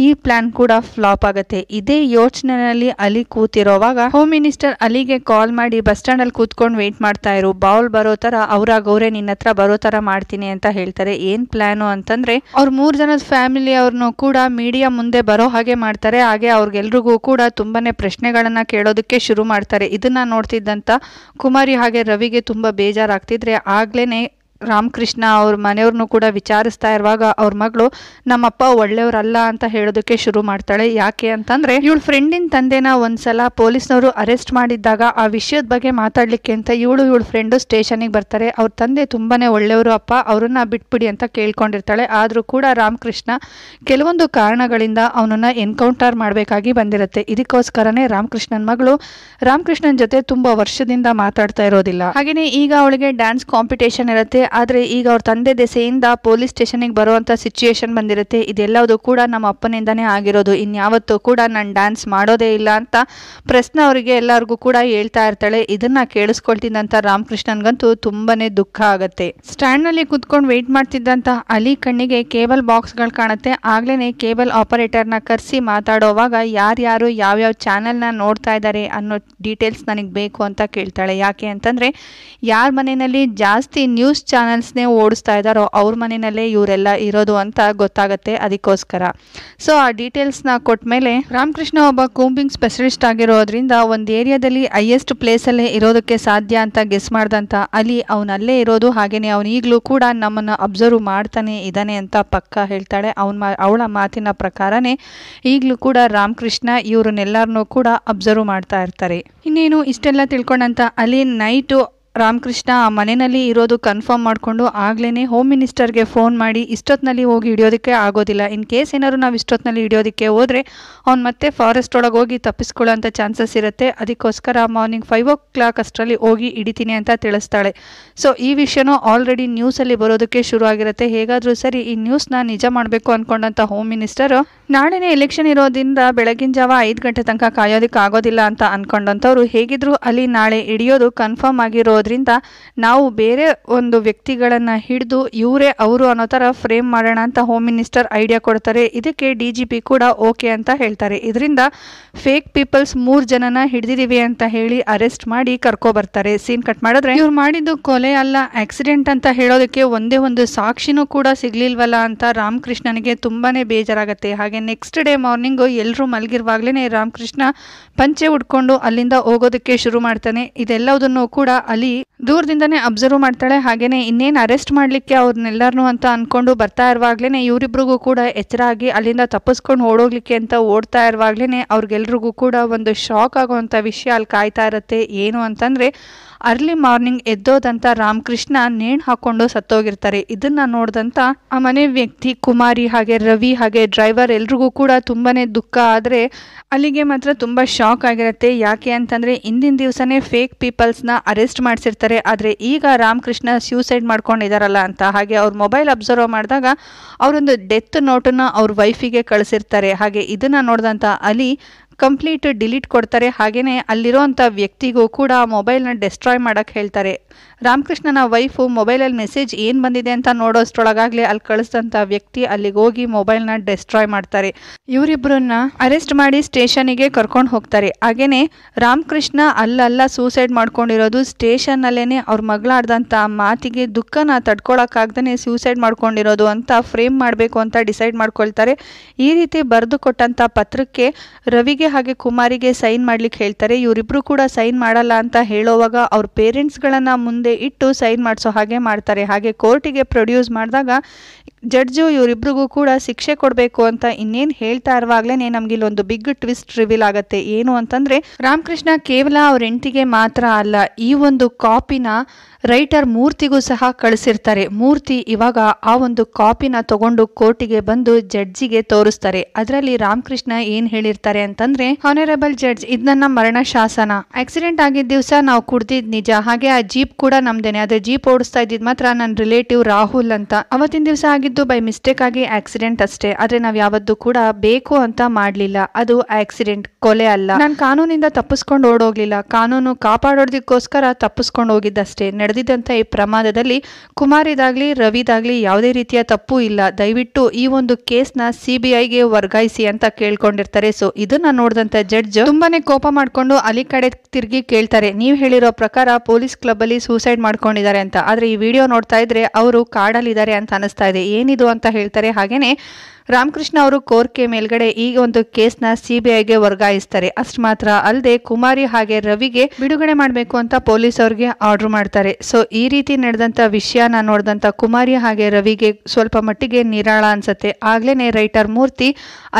ಈ ಪ್ಲಾನ್ ಕೂಡ ಫ್ಲಾಪ್ ಆಗುತ್ತೆ ಇದೇ ಯೋಚನೆಯಲ್ಲಿ ಅಲಿ ಕೂತಿರೋವಾಗ ಹೋಮ್ ಮಿನಿಸ್ಟರ್ ಅಲಿಗೆ ಕಾಲ್ ಮಾಡಿ ಬಸ್ ಅಲ್ಲಿ ಕೂತ್ಕೊಂಡು ವೆಯ್ಟ್ ಮಾಡ್ತಾ ಇರು ಬೌಲ್ ಬರೋ ಥರ ಗೌರೆ ನಿನ್ನ ಹತ್ರ ಬರೋ ತರ ಮಾಡ್ತೀನಿ ಅಂತ ಹೇಳ್ತಾರೆ ಏನ್ ಪ್ಲಾನ್ ಅಂತಂದ್ರೆ ಅವ್ರ ಮೂರು ಜನದ ಫ್ಯಾಮಿಲಿ ಅವ್ರನ್ನೂ ಕೂಡ ಮೀಡಿಯಾ ಮುಂದೆ ಬರೋ ಹಾಗೆ ಮಾಡ್ತಾರೆ ಹಾಗೆ ಅವ್ರಿಗೆಲ್ರಿಗೂ ಕೂಡ ತುಂಬ ತುಂಬಾ ಪ್ರಶ್ನೆಗಳನ್ನು ಕೇಳೋದಕ್ಕೆ ಶುರು ಮಾಡ್ತಾರೆ ಇದನ್ನು ನೋಡ್ತಿದ್ದಂಥ ಕುಮಾರಿ ಹಾಗೆ ರವಿಗೆ ತುಂಬ ಬೇಜಾರಾಗ್ತಿದ್ರೆ ಆಗ್ಲೇ ರಾಮಕೃಷ್ಣ ಅವ್ರ ಮನೆಯವ್ರನ್ನು ಕೂಡ ವಿಚಾರಿಸ್ತಾ ಇರುವಾಗ ಅವ್ರ ಮಗಳು ನಮ್ಮಪ್ಪ ಒಳ್ಳೆಯವರಲ್ಲ ಅಂತ ಹೇಳೋದಕ್ಕೆ ಶುರು ಮಾಡ್ತಾಳೆ ಯಾಕೆ ಅಂತಂದರೆ ಇವಳು ಫ್ರೆಂಡಿನ ತಂದೆನ ಒಂದ್ಸಲ ಪೊಲೀಸ್ನವರು ಅರೆಸ್ಟ್ ಮಾಡಿದ್ದಾಗ ಆ ವಿಷಯದ ಬಗ್ಗೆ ಮಾತಾಡಲಿಕ್ಕೆ ಅಂತ ಇವಳು ಇವಳು ಫ್ರೆಂಡು ಸ್ಟೇಷನಿಗೆ ಬರ್ತಾರೆ ಅವ್ರ ತಂದೆ ತುಂಬಾನೇ ಒಳ್ಳೆಯವರು ಅಪ್ಪ ಅವ್ರನ್ನ ಬಿಟ್ಬಿಡಿ ಅಂತ ಕೇಳ್ಕೊಂಡಿರ್ತಾಳೆ ಆದರೂ ಕೂಡ ರಾಮಕೃಷ್ಣ ಕೆಲವೊಂದು ಕಾರಣಗಳಿಂದ ಅವನನ್ನ ಎನ್ಕೌಂಟರ್ ಮಾಡಬೇಕಾಗಿ ಬಂದಿರುತ್ತೆ ಇದಕ್ಕೋಸ್ಕರನೇ ರಾಮಕೃಷ್ಣನ ಮಗಳು ರಾಮಕೃಷ್ಣನ ಜೊತೆ ತುಂಬ ವರ್ಷದಿಂದ ಮಾತಾಡ್ತಾ ಇರೋದಿಲ್ಲ ಹಾಗೆಯೇ ಈಗ ಅವಳಿಗೆ ಡ್ಯಾನ್ಸ್ ಕಾಂಪಿಟೇಷನ್ ಇರುತ್ತೆ ಆದರೆ ಈಗ ಅವ್ರ ತಂದೆ ದೆಸೆಯಿಂದ ಪೊಲೀಸ್ ಸ್ಟೇಷನಿಗೆ ಬರುವಂಥ ಸಿಚುಯೇಷನ್ ಬಂದಿರುತ್ತೆ ಇದೆಲ್ಲವೂ ಕೂಡ ನಮ್ಮ ಅಪ್ಪನಿಂದನೇ ಆಗಿರೋದು ಇನ್ಯಾವತ್ತೂ ಕೂಡ ನಾನು ಡ್ಯಾನ್ಸ್ ಮಾಡೋದೇ ಇಲ್ಲ ಅಂತ ಪ್ರಶ್ನೆ ಅವರಿಗೆ ಎಲ್ಲರಿಗೂ ಕೂಡ ಹೇಳ್ತಾ ಇರ್ತಾಳೆ ಇದನ್ನು ಕೇಳಿಸ್ಕೊಳ್ತಿದ್ದಂಥ ರಾಮಕೃಷ್ಣನ್ಗಂತೂ ತುಂಬಾ ದುಃಖ ಆಗುತ್ತೆ ಸ್ಟ್ಯಾಂಡ್ನಲ್ಲಿ ಕೂತ್ಕೊಂಡು ವೆಯ್ಟ್ ಮಾಡ್ತಿದ್ದಂಥ ಅಲಿ ಕಣ್ಣಿಗೆ ಕೇಬಲ್ ಬಾಕ್ಸ್ಗಳು ಕಾಣುತ್ತೆ ಆಗ್ಲೇ ಕೇಬಲ್ ಆಪರೇಟರ್ನ ಕರೆಸಿ ಮಾತಾಡೋವಾಗ ಯಾರ್ಯಾರು ಯಾವ್ಯಾವ ಚಾನೆಲ್ನ ನೋಡ್ತಾ ಇದ್ದಾರೆ ಅನ್ನೋ ಡೀಟೇಲ್ಸ್ ನನಗೆ ಬೇಕು ಅಂತ ಕೇಳ್ತಾಳೆ ಯಾಕೆ ಅಂತಂದರೆ ಯಾರ ಮನೆಯಲ್ಲಿ ಜಾಸ್ತಿ ನ್ಯೂಸ್ ನೇ ಓಡಿಸ್ತಾ ಇದ್ದಾರೋ ಅವ್ರ ಮನೆಯಲ್ಲೇ ಇವರೆಲ್ಲ ಇರೋದು ಅಂತ ಗೊತ್ತಾಗುತ್ತೆ ಅದಕ್ಕೋಸ್ಕರ ಸೊ ಆ ಡೀಟೇಲ್ಸ್ನ ಕೊಟ್ಟ ಮೇಲೆ ರಾಮಕೃಷ್ಣ ಒಬ್ಬ ಕೂಂಬಿಂಗ್ ಸ್ಪೆಷಲಿಸ್ಟ್ ಆಗಿರೋದ್ರಿಂದ ಒಂದು ಏರಿಯಾದಲ್ಲಿ ಹೈಯೆಸ್ಟ್ ಪ್ಲೇಸಲ್ಲೇ ಇರೋದಕ್ಕೆ ಸಾಧ್ಯ ಅಂತ ಗೆಸ್ ಮಾಡ್ದಂತ ಅಲ್ಲಿ ಅವನಲ್ಲೇ ಇರೋದು ಹಾಗೆಯೇ ಅವನ್ ಈಗಲೂ ಕೂಡ ನಮ್ಮನ್ನು ಅಬ್ಸರ್ವ್ ಮಾಡ್ತಾನೆ ಇದ್ದಾನೆ ಅಂತ ಪಕ್ಕ ಹೇಳ್ತಾಳೆ ಅವನ ಅವಳ ಮಾತಿನ ಪ್ರಕಾರನೇ ಈಗಲೂ ಕೂಡ ರಾಮಕೃಷ್ಣ ಇವರನ್ನೆಲ್ಲರನ್ನೂ ಕೂಡ ಅಬ್ಸರ್ವ್ ಮಾಡ್ತಾ ಇರ್ತಾರೆ ಇನ್ನೇನು ಇಷ್ಟೆಲ್ಲ ತಿಳ್ಕೊಂಡಂತ ಅಲ್ಲಿ ನೈಟು ರಾಮಕೃಷ್ಣ ಆ ಮನೆಯಲ್ಲಿ ಇರೋದು ಕನ್ಫರ್ಮ್ ಮಾಡಿಕೊಂಡು ಆಗ್ಲೇ ಹೋಮ್ ಮಿನಿಸ್ಟರ್ಗೆ ಫೋನ್ ಮಾಡಿ ಇಷ್ಟೊತ್ತಿನಲ್ಲಿ ಹೋಗಿ ಹಿಡಿಯೋದಕ್ಕೆ ಆಗೋದಿಲ್ಲ ಇನ್ ಕೇಸ್ ಏನಾದ್ರು ನಾವು ಇಷ್ಟೊತ್ತಿನಲ್ಲಿ ಹಿಡಿಯೋದಕ್ಕೆ ಹೋದರೆ ಅವ್ನು ಮತ್ತೆ ಫಾರೆಸ್ಟ್ ಒಳಗೆ ಹೋಗಿ ತಪ್ಪಿಸ್ಕೊಳ್ಳೋಂಥ ಚಾನ್ಸಸ್ ಇರುತ್ತೆ ಅದಕ್ಕೋಸ್ಕರ ಮಾರ್ನಿಂಗ್ ಫೈವ್ ಓ ಕ್ಲಾಕ್ ಅಷ್ಟರಲ್ಲಿ ಹೋಗಿ ಹಿಡಿತೀನಿ ಅಂತ ತಿಳಿಸ್ತಾಳೆ ಸೊ ಈ ವಿಷಯನೂ ಆಲ್ರೆಡಿ ನ್ಯೂಸಲ್ಲಿ ಬರೋದಕ್ಕೆ ಶುರು ಆಗಿರುತ್ತೆ ಹೇಗಾದರೂ ಸರಿ ಈ ನ್ಯೂಸ್ನ ನಿಜ ಮಾಡಬೇಕು ಅಂದ್ಕೊಂಡಂಥ ಹೋಮ್ ಮಿನಿಸ್ಟರು ನಾಳೆನೇ ಎಲೆಕ್ಷನ್ ಇರೋದ್ರಿಂದ ಬೆಳಗಿನ ಜಾವ ಐದು ಗಂಟೆ ತನಕ ಕಾಯೋದಕ್ಕೆ ಆಗೋದಿಲ್ಲ ಅಂತ ಅಂದ್ಕೊಂಡಂಥವ್ರು ಹೇಗಿದ್ರು ಅಲ್ಲಿ ನಾಳೆ ಹಿಡಿಯೋದು ಕನ್ಫರ್ಮ್ ಆಗಿರೋದು ನಾವು ಬೇರೆ ಒಂದು ವ್ಯಕ್ತಿಗಳನ್ನು ಹಿಡಿದು ಇವರೇ ಅವರು ಅನ್ನೋ ಥರ ಫ್ರೇಮ್ ಮಾಡೋಣ ಅಂತ ಹೋಮ್ ಮಿನಿಸ್ಟರ್ ಐಡಿಯಾ ಕೊಡ್ತಾರೆ ಇದಕ್ಕೆ ಡಿ ಜಿ ಪಿ ಕೂಡ ಓಕೆ ಅಂತ ಹೇಳ್ತಾರೆ ಇದರಿಂದ ಫೇಕ್ ಪೀಪಲ್ಸ್ ಮೂರು ಜನನ ಹಿಡಿದಿದ್ದೀವಿ ಅಂತ ಹೇಳಿ ಅರೆಸ್ಟ್ ಮಾಡಿ ಕರ್ಕೊಬರ್ತಾರೆ ಸೀನ್ ಕಟ್ ಮಾಡಿದ್ರೆ ಇವ್ರು ಮಾಡಿದ್ದು ಕೊಲೆ ಅಲ್ಲ ಆಕ್ಸಿಡೆಂಟ್ ಅಂತ ಹೇಳೋದಕ್ಕೆ ಒಂದೇ ಒಂದು ಸಾಕ್ಷಿನೂ ಕೂಡ ಸಿಗ್ಲಿಲ್ವಲ್ಲ ಅಂತ ರಾಮಕೃಷ್ಣನಿಗೆ ತುಂಬಾನೇ ಬೇಜಾರಾಗುತ್ತೆ ಹಾಗೆ ನೆಕ್ಸ್ಟ್ ಡೇ ಮಾರ್ನಿಂಗು ಎಲ್ಲರೂ ಮಲಗಿರುವಾಗ್ಲೇ ರಾಮಕೃಷ್ಣ ಪಂಚೆ ಉಟ್ಕೊಂಡು ಅಲ್ಲಿಂದ ಹೋಗೋದಕ್ಕೆ ಶುರು ಮಾಡ್ತಾನೆ ಇದೆಲ್ಲದನ್ನು ಕೂಡ ಅಲ್ಲಿ ಗೌರಿ ದೂರದಿಂದನೇ ಅಬ್ಸರ್ವ್ ಮಾಡ್ತಾಳೆ ಹಾಗೇನೆ ಇನ್ನೇನು ಅರೆಸ್ಟ್ ಮಾಡ್ಲಿಕ್ಕೆ ಅವ್ರನ್ನೆಲ್ಲರನ್ನೂ ಅಂತ ಅನ್ಕೊಂಡು ಬರ್ತಾ ಇರುವಾಗ್ಲೇ ಇವರಿಬ್ರಿಗೂ ಕೂಡ ಎಚ್ಚರ ಆಗಿ ಅಲ್ಲಿಂದ ತಪ್ಪಿಸ್ಕೊಂಡು ಓಡೋಗ್ಲಿಕ್ಕೆ ಅಂತ ಓಡ್ತಾ ಇರುವಾಗ್ಲೇ ಅವ್ರಿಗೆಲ್ರಿಗೂ ಕೂಡ ಒಂದು ಶಾಕ್ ಆಗುವಂಥ ವಿಷಯ ಅಲ್ಲಿ ಕಾಯ್ತಾ ಇರುತ್ತೆ ಏನು ಅಂತಂದ್ರೆ ಅರ್ಲಿ ಮಾರ್ನಿಂಗ್ ಎದ್ದೋದಂತ ರಾಮಕೃಷ್ಣ ನೇಣು ಹಾಕೊಂಡು ಸತ್ತೋಗಿರ್ತಾರೆ ಇದನ್ನ ನೋಡಿದಂತ ಆ ಮನೆ ವ್ಯಕ್ತಿ ಕುಮಾರಿ ಹಾಗೆ ರವಿ ಹಾಗೆ ಡ್ರೈವರ್ ಎಲ್ರಿಗೂ ಕೂಡ ತುಂಬಾನೇ ದುಃಖ ಆದರೆ ಅಲ್ಲಿಗೆ ಮಾತ್ರ ತುಂಬ ಶಾಕ್ ಆಗಿರುತ್ತೆ ಯಾಕೆ ಅಂತಂದ್ರೆ ಇಂದಿನ ದಿವಸನೇ ಫೇಕ್ ಪೀಪಲ್ಸ್ನ ಅರೆಸ್ಟ್ ಮಾಡಿಸಿರ್ತಾರೆ ಆದರೆ ಈಗ ರಾಮಕೃಷ್ಣ ಸ್ಯೂಸೈಡ್ ಮಾಡ್ಕೊಂಡಿದಾರಲ್ಲ ಅಂತ ಹಾಗೆ ಅವ್ರ ಮೊಬೈಲ್ ಅಬ್ಸರ್ವ್ ಮಾಡಿದಾಗ ಅವರೊಂದು ಡೆತ್ ನೋಟನ್ನು ಅವ್ರ ವೈಫಿಗೆ ಕಳಿಸಿರ್ತಾರೆ ಹಾಗೆ ಇದನ್ನು ನೋಡಿದಂಥ ಅಲಿ ಕಂಪ್ಲೀಟ್ ಡಿಲೀಟ್ ಕೊಡ್ತಾರೆ ಹಾಗೆಯೇ ಅಲ್ಲಿರೋಂಥ ವ್ಯಕ್ತಿಗೂ ಕೂಡ ಮೊಬೈಲ್ನ ಡೆಸ್ಟ್ರಾಯ್ ಮಾಡೋಕ್ಕೆ ಹೇಳ್ತಾರೆ ರಾಮಕೃಷ್ಣನ ವೈಫು ಮೊಬೈಲಲ್ಲಿ ಮೆಸೇಜ್ ಏನು ಬಂದಿದೆ ಅಂತ ನೋಡೋಷ್ಟೊಳಗಾಗಲೇ ಅಲ್ಲಿ ಕಳಿಸಿದಂಥ ವ್ಯಕ್ತಿ ಅಲ್ಲಿಗೆ ಹೋಗಿ ಮೊಬೈಲ್ನ ಡೆಸ್ಟ್ರಾಯ್ ಮಾಡ್ತಾರೆ ಇವರಿಬ್ಬರನ್ನ ಅರೆಸ್ಟ್ ಮಾಡಿ ಸ್ಟೇಷನಿಗೆ ಕರ್ಕೊಂಡು ಹೋಗ್ತಾರೆ ಹಾಗೆಯೇ ರಾಮಕೃಷ್ಣ ಅಲ್ಲಲ್ಲ ಸೂಸೈಡ್ ಮಾಡ್ಕೊಂಡಿರೋದು ಸ್ಟೇಷನ್ನಲ್ಲೇ ಅವ್ರ ಮಗಳಾಡ್ದಂಥ ಮಾತಿಗೆ ದುಃಖನ ತಡ್ಕೊಳಕ್ಕಾಗ್ದೇ ಸೂಸೈಡ್ ಮಾಡ್ಕೊಂಡಿರೋದು ಅಂತ ಫ್ರೇಮ್ ಮಾಡಬೇಕು ಅಂತ ಡಿಸೈಡ್ ಮಾಡ್ಕೊಳ್ತಾರೆ ಈ ರೀತಿ ಬರೆದು ಕೊಟ್ಟಂಥ ಪತ್ರಕ್ಕೆ ರವಿಗೆ ಹಾಗೆ ಕುಮಾರಿಗೆ ಸೈನ್ ಮಾಡ್ಲಿಕ್ಕೆ ಹೇಳ್ತಾರೆ ಇವರಿಬ್ಬರು ಕೂಡ ಸೈನ್ ಮಾಡಲ್ಲ ಅಂತ ಹೇಳೋವಾಗ ಅವ್ರ ಪೇರೆಂಟ್ಸ್ಗಳನ್ನು ಮುಂದೆ ಮುಂದೆ ಇಟ್ಟು ಸೈನ್ ಮಾಡಿಸೋ ಹಾಗೆ ಮಾಡ್ತಾರೆ ಹಾಗೆ ಕೋರ್ಟಿಗೆ ಪ್ರೊಡ್ಯೂಸ್ ಮಾಡಿದಾಗ ಜಡ್ಜು ಇವರಿಬ್ರಿಗೂ ಕೂಡ ಶಿಕ್ಷೆ ಕೊಡಬೇಕು ಅಂತ ಇನ್ನೇನು ಹೇಳ್ತಾ ಇರುವಾಗಲೇ ನಮ್ಗೆ ಒಂದು ಬಿಗ್ ಟ್ವಿಸ್ಟ್ ರಿವೀಲ್ ಆಗುತ್ತೆ ಏನು ಅಂತಂದರೆ ರಾಮಕೃಷ್ಣ ಕೇವಲ ಅವ್ರ ಹೆಂಡತಿಗೆ ಮಾತ್ರ ಅಲ್ಲ ಈ ಒಂದು ಕಾಪಿನ ರೈಟರ್ ಮೂರ್ತಿಗೂ ಸಹ ಕಳಿಸಿರ್ತಾರೆ ಮೂರ್ತಿ ಇವಾಗ ಆ ಒಂದು ಕಾಪಿನ ತಗೊಂಡು ಕೋರ್ಟಿಗೆ ಬಂದು ಜಡ್ಜಿಗೆ ತೋರಿಸ್ತಾರೆ ಅದರಲ್ಲಿ ರಾಮಕೃಷ್ಣ ಏನ್ ಹೇಳಿರ್ತಾರೆ ಅಂತಂದ್ರೆ ಹಾನರೇಬಲ್ ಜಡ್ಜ್ ಇದನ್ನ ಮರಣ ಶಾಸನ ಆಕ್ಸಿಡೆಂಟ್ ಆಗಿದ್ದ ದಿವಸ ನಾವು ಕುಡ್ದಿದ್ ನಿಜ ಹಾಗೆ ಆ ಜೀಪ್ ಕೂಡ ನಮ್ದೇನೆ ಆದ್ರೆ ಜೀಪ್ ಓಡಿಸ್ತಾ ಇದ್ದಿದ್ ಮಾತ್ರ ನನ್ನ ರಿಲೇಟಿವ್ ರಾಹುಲ್ ಅಂತ ಅವತ್ತಿನ ದಿವಸ ಆಗಿದ್ದು ಬೈ ಮಿಸ್ಟೇಕ್ ಆಗಿ ಆಕ್ಸಿಡೆಂಟ್ ಅಷ್ಟೇ ಆದ್ರೆ ನಾವು ಯಾವತ್ತೂ ಕೂಡ ಬೇಕು ಅಂತ ಮಾಡಲಿಲ್ಲ ಅದು ಆಕ್ಸಿಡೆಂಟ್ ಕೊಲೆ ಅಲ್ಲ ನಾನು ಕಾನೂನಿಂದ ತಪ್ಪಿಸ್ಕೊಂಡು ಓಡೋಗ್ಲಿಲ್ಲ ಕಾನೂನು ಕಾಪಾಡೋದಕ್ಕೋಸ್ಕರ ತಪ್ಪಿಸ್ಕೊಂಡು ಹೋಗಿದ್ದಷ್ಟೇ ನಡೆದಿದ್ದಂಥ ಈ ಪ್ರಮಾದದಲ್ಲಿ ಕುಮಾರ್ ಇದಾಗ್ಲಿ ರವಿದಾಗ್ಲಿ ಯಾವುದೇ ರೀತಿಯ ತಪ್ಪು ಇಲ್ಲ ದಯವಿಟ್ಟು ಈ ಒಂದು ಕೇಸ್ನ ಸಿಬಿಐಗೆ ವರ್ಗಾಯಿಸಿ ಅಂತ ಕೇಳ್ಕೊಂಡಿರ್ತಾರೆ ಸೊ ಇದನ್ನ ನೋಡಿದಂತ ಜಡ್ಜ್ ತುಂಬಾನೇ ಕೋಪ ಮಾಡ್ಕೊಂಡು ಅಲ್ಲಿ ಕಡೆ ತಿರುಗಿ ಕೇಳ್ತಾರೆ ನೀವು ಹೇಳಿರೋ ಪ್ರಕಾರ ಪೊಲೀಸ್ ಕ್ಲಬ್ ಅಲ್ಲಿ ಸೂಸೈಡ್ ಸೂಸೈಡ್ ಮಾಡ್ಕೊಂಡಿದ್ದಾರೆ ಅಂತ ಆದರೆ ಈ ವಿಡಿಯೋ ನೋಡ್ತಾ ಇದ್ರೆ ಅವರು ಕಾಡಲ್ಲಿದ್ದಾರೆ ಅಂತ ಅನಿಸ್ತಾ ಇದೆ ಏನಿದು ಅಂತ ಹೇಳ್ತಾರೆ ಹಾಗೇನೆ ರಾಮಕೃಷ್ಣ ಅವರು ಕೋರ್ಕೆ ಮೇಲ್ಗಡೆ ಈ ಒಂದು ಕೇಸ್ನ ಸಿಬಿಐಗೆ ವರ್ಗಾಯಿಸ್ತಾರೆ ಅಷ್ಟ್ ಮಾತ್ರ ಅಲ್ಲದೆ ಕುಮಾರಿ ಹಾಗೆ ರವಿಗೆ ಬಿಡುಗಡೆ ಮಾಡಬೇಕು ಅಂತ ಪೊಲೀಸ್ ಅವರಿಗೆ ಆರ್ಡರ್ ಮಾಡ್ತಾರೆ ಸೊ ಈ ರೀತಿ ನಡೆದಂತ ವಿಷಯನ ನೋಡಿದಂತ ಕುಮಾರಿ ಹಾಗೆ ರವಿಗೆ ಸ್ವಲ್ಪ ಮಟ್ಟಿಗೆ ನಿರಾಳ ಅನ್ಸುತ್ತೆ ಆಗ್ಲೇನೆ ರೈಟರ್ ಮೂರ್ತಿ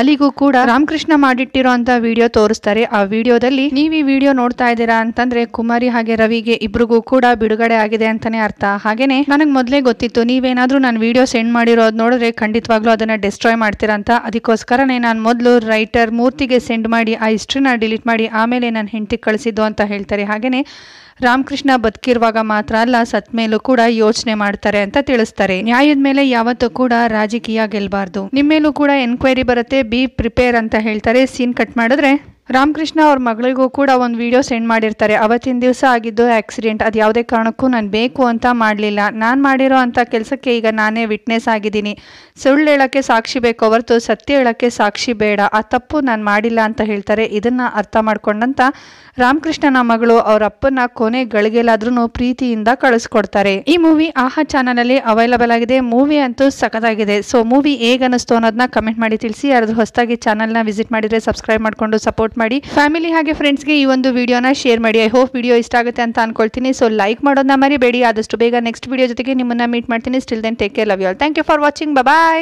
ಅಲ್ಲಿಗೂ ಕೂಡ ರಾಮಕೃಷ್ಣ ಮಾಡಿಟ್ಟಿರೋ ಅಂತ ವಿಡಿಯೋ ತೋರಿಸ್ತಾರೆ ಆ ವಿಡಿಯೋದಲ್ಲಿ ನೀವು ಈ ವಿಡಿಯೋ ನೋಡ್ತಾ ಇದ್ದೀರಾ ಅಂತಂದ್ರೆ ಕುಮಾರಿ ಹಾಗೆ ರವಿಗೆ ಇಬ್ರಿಗೂ ಕೂಡ ಬಿಡುಗಡೆ ಆಗಿದೆ ಅಂತಾನೆ ಅರ್ಥ ಹಾಗೇನೆ ನನಗೆ ಮೊದಲೇ ಗೊತ್ತಿತ್ತು ನೀವೇನಾದ್ರೂ ನಾನು ವಿಡಿಯೋ ಸೆಂಡ್ ಮಾಡಿರೋದು ನೋಡಿದ್ರೆ ಖಂಡಿತವಾಗ್ಲೂ ಅದನ್ನ ಡಿಸ್ಟ್ರಾಯ್ ಮಾಡ್ತೀರಾ ಅಂತ ಅದಕ್ಕೋಸ್ಕರನೇ ನಾನು ಮೊದಲು ರೈಟರ್ ಮೂರ್ತಿಗೆ ಸೆಂಡ್ ಮಾಡಿ ಆ ಹಿಸ್ಟ್ರಿನ ಡಿಲೀಟ್ ಮಾಡಿ ಆಮೇಲೆ ನಾನು ಹೆಂಡತಿಗೆ ಕಳಿಸಿದ್ದು ಅಂತ ಹೇಳ್ತಾರೆ ಹಾಗೆಯೇ ರಾಮಕೃಷ್ಣ ಬದುಕಿರುವಾಗ ಮಾತ್ರ ಅಲ್ಲ ಸತ್ ಮೇಲೂ ಕೂಡ ಯೋಚನೆ ಮಾಡ್ತಾರೆ ಅಂತ ತಿಳಿಸ್ತಾರೆ ನ್ಯಾಯದ ಮೇಲೆ ಯಾವತ್ತೂ ಕೂಡ ರಾಜಕೀಯ ಗೆಲ್ಬಾರ್ದು ನಿಮ್ಮೇಲೂ ಕೂಡ ಎನ್ಕ್ವೈರಿ ಬರುತ್ತೆ ಬಿ ಪ್ರಿಪೇರ್ ಅಂತ ಹೇಳ್ತಾರೆ ಸೀನ್ ಕಟ್ ಮಾಡಿದ್ರೆ ರಾಮಕೃಷ್ಣ ಅವ್ರ ಮಗಳಿಗೂ ಕೂಡ ಒಂದು ವಿಡಿಯೋ ಸೆಂಡ್ ಮಾಡಿರ್ತಾರೆ ಅವತ್ತಿನ ದಿವಸ ಆಗಿದ್ದು ಆಕ್ಸಿಡೆಂಟ್ ಅದು ಯಾವುದೇ ಕಾರಣಕ್ಕೂ ನಾನು ಬೇಕು ಅಂತ ಮಾಡಲಿಲ್ಲ ನಾನು ಮಾಡಿರೋ ಅಂಥ ಕೆಲಸಕ್ಕೆ ಈಗ ನಾನೇ ವಿಟ್ನೆಸ್ ಆಗಿದ್ದೀನಿ ಸುಳ್ಳು ಹೇಳೋಕ್ಕೆ ಸಾಕ್ಷಿ ಬೇಕು ಹೊರತು ಸತ್ಯ ಹೇಳೋಕ್ಕೆ ಸಾಕ್ಷಿ ಬೇಡ ಆ ತಪ್ಪು ನಾನು ಮಾಡಿಲ್ಲ ಅಂತ ಹೇಳ್ತಾರೆ ಇದನ್ನು ಅರ್ಥ ಮಾಡ್ಕೊಂಡಂತ ರಾಮಕೃಷ್ಣನ ಮಗಳು ಅವರ ಅಪ್ಪನ ಕೊನೆ ಗಳಿಗೆಲಾದ್ರೂ ಪ್ರೀತಿಯಿಂದ ಕಳಿಸ್ಕೊಡ್ತಾರೆ ಈ ಮೂವಿ ಆಹಾ ಚಾನಲಲ್ಲಿ ಅವೈಲಬಲ್ ಆಗಿದೆ ಮೂವಿ ಅಂತೂ ಸಖತ್ತಾಗಿದೆ ಸೊ ಮೂವಿ ಹೇಗನ್ನಿಸ್ತು ಅನ್ನೋದನ್ನ ಕಮೆಂಟ್ ಮಾಡಿ ತಿಳಿಸಿ ಯಾರಾದ್ರೂ ಹೊಸದಾಗಿ ಚಾನಲ್ನ ವಿಸಿಟ್ ಮಾಡಿದರೆ ಸಬ್ಸ್ಕ್ರೈಬ್ ಮಾಡಿಕೊಂಡು ಸಪೋರ್ಟ್ ಮಾಡಿ ಫ್ಯಾಮಿಲಿ ಹಾಗೆ ಫ್ರೆಂಡ್ಸ್ಗೆ ಈ ಒಂದು ವಿಡಿಯೋನ ಶೇರ್ ಮಾಡಿ ಐ ಹೋಪ್ ವಿಡಿಯೋ ಇಷ್ಟ ಆಗುತ್ತೆ ಅಂತ ಅನ್ಕೊಳ್ತೀನಿ ಸೊ ಲೈಕ್ ಮಾಡೋದನ್ನ ಮರಿಬೇಡಿ ಆದಷ್ಟು ಬೇಗ ನೆಕ್ಸ್ಟ್ ವಿಡಿಯೋ ಜೊತೆಗೆ ನಿಮ್ಮನ್ನ ಮೀಟ್ ಮಾಡ್ತೀನಿ still then take care love you all thank you for watching bye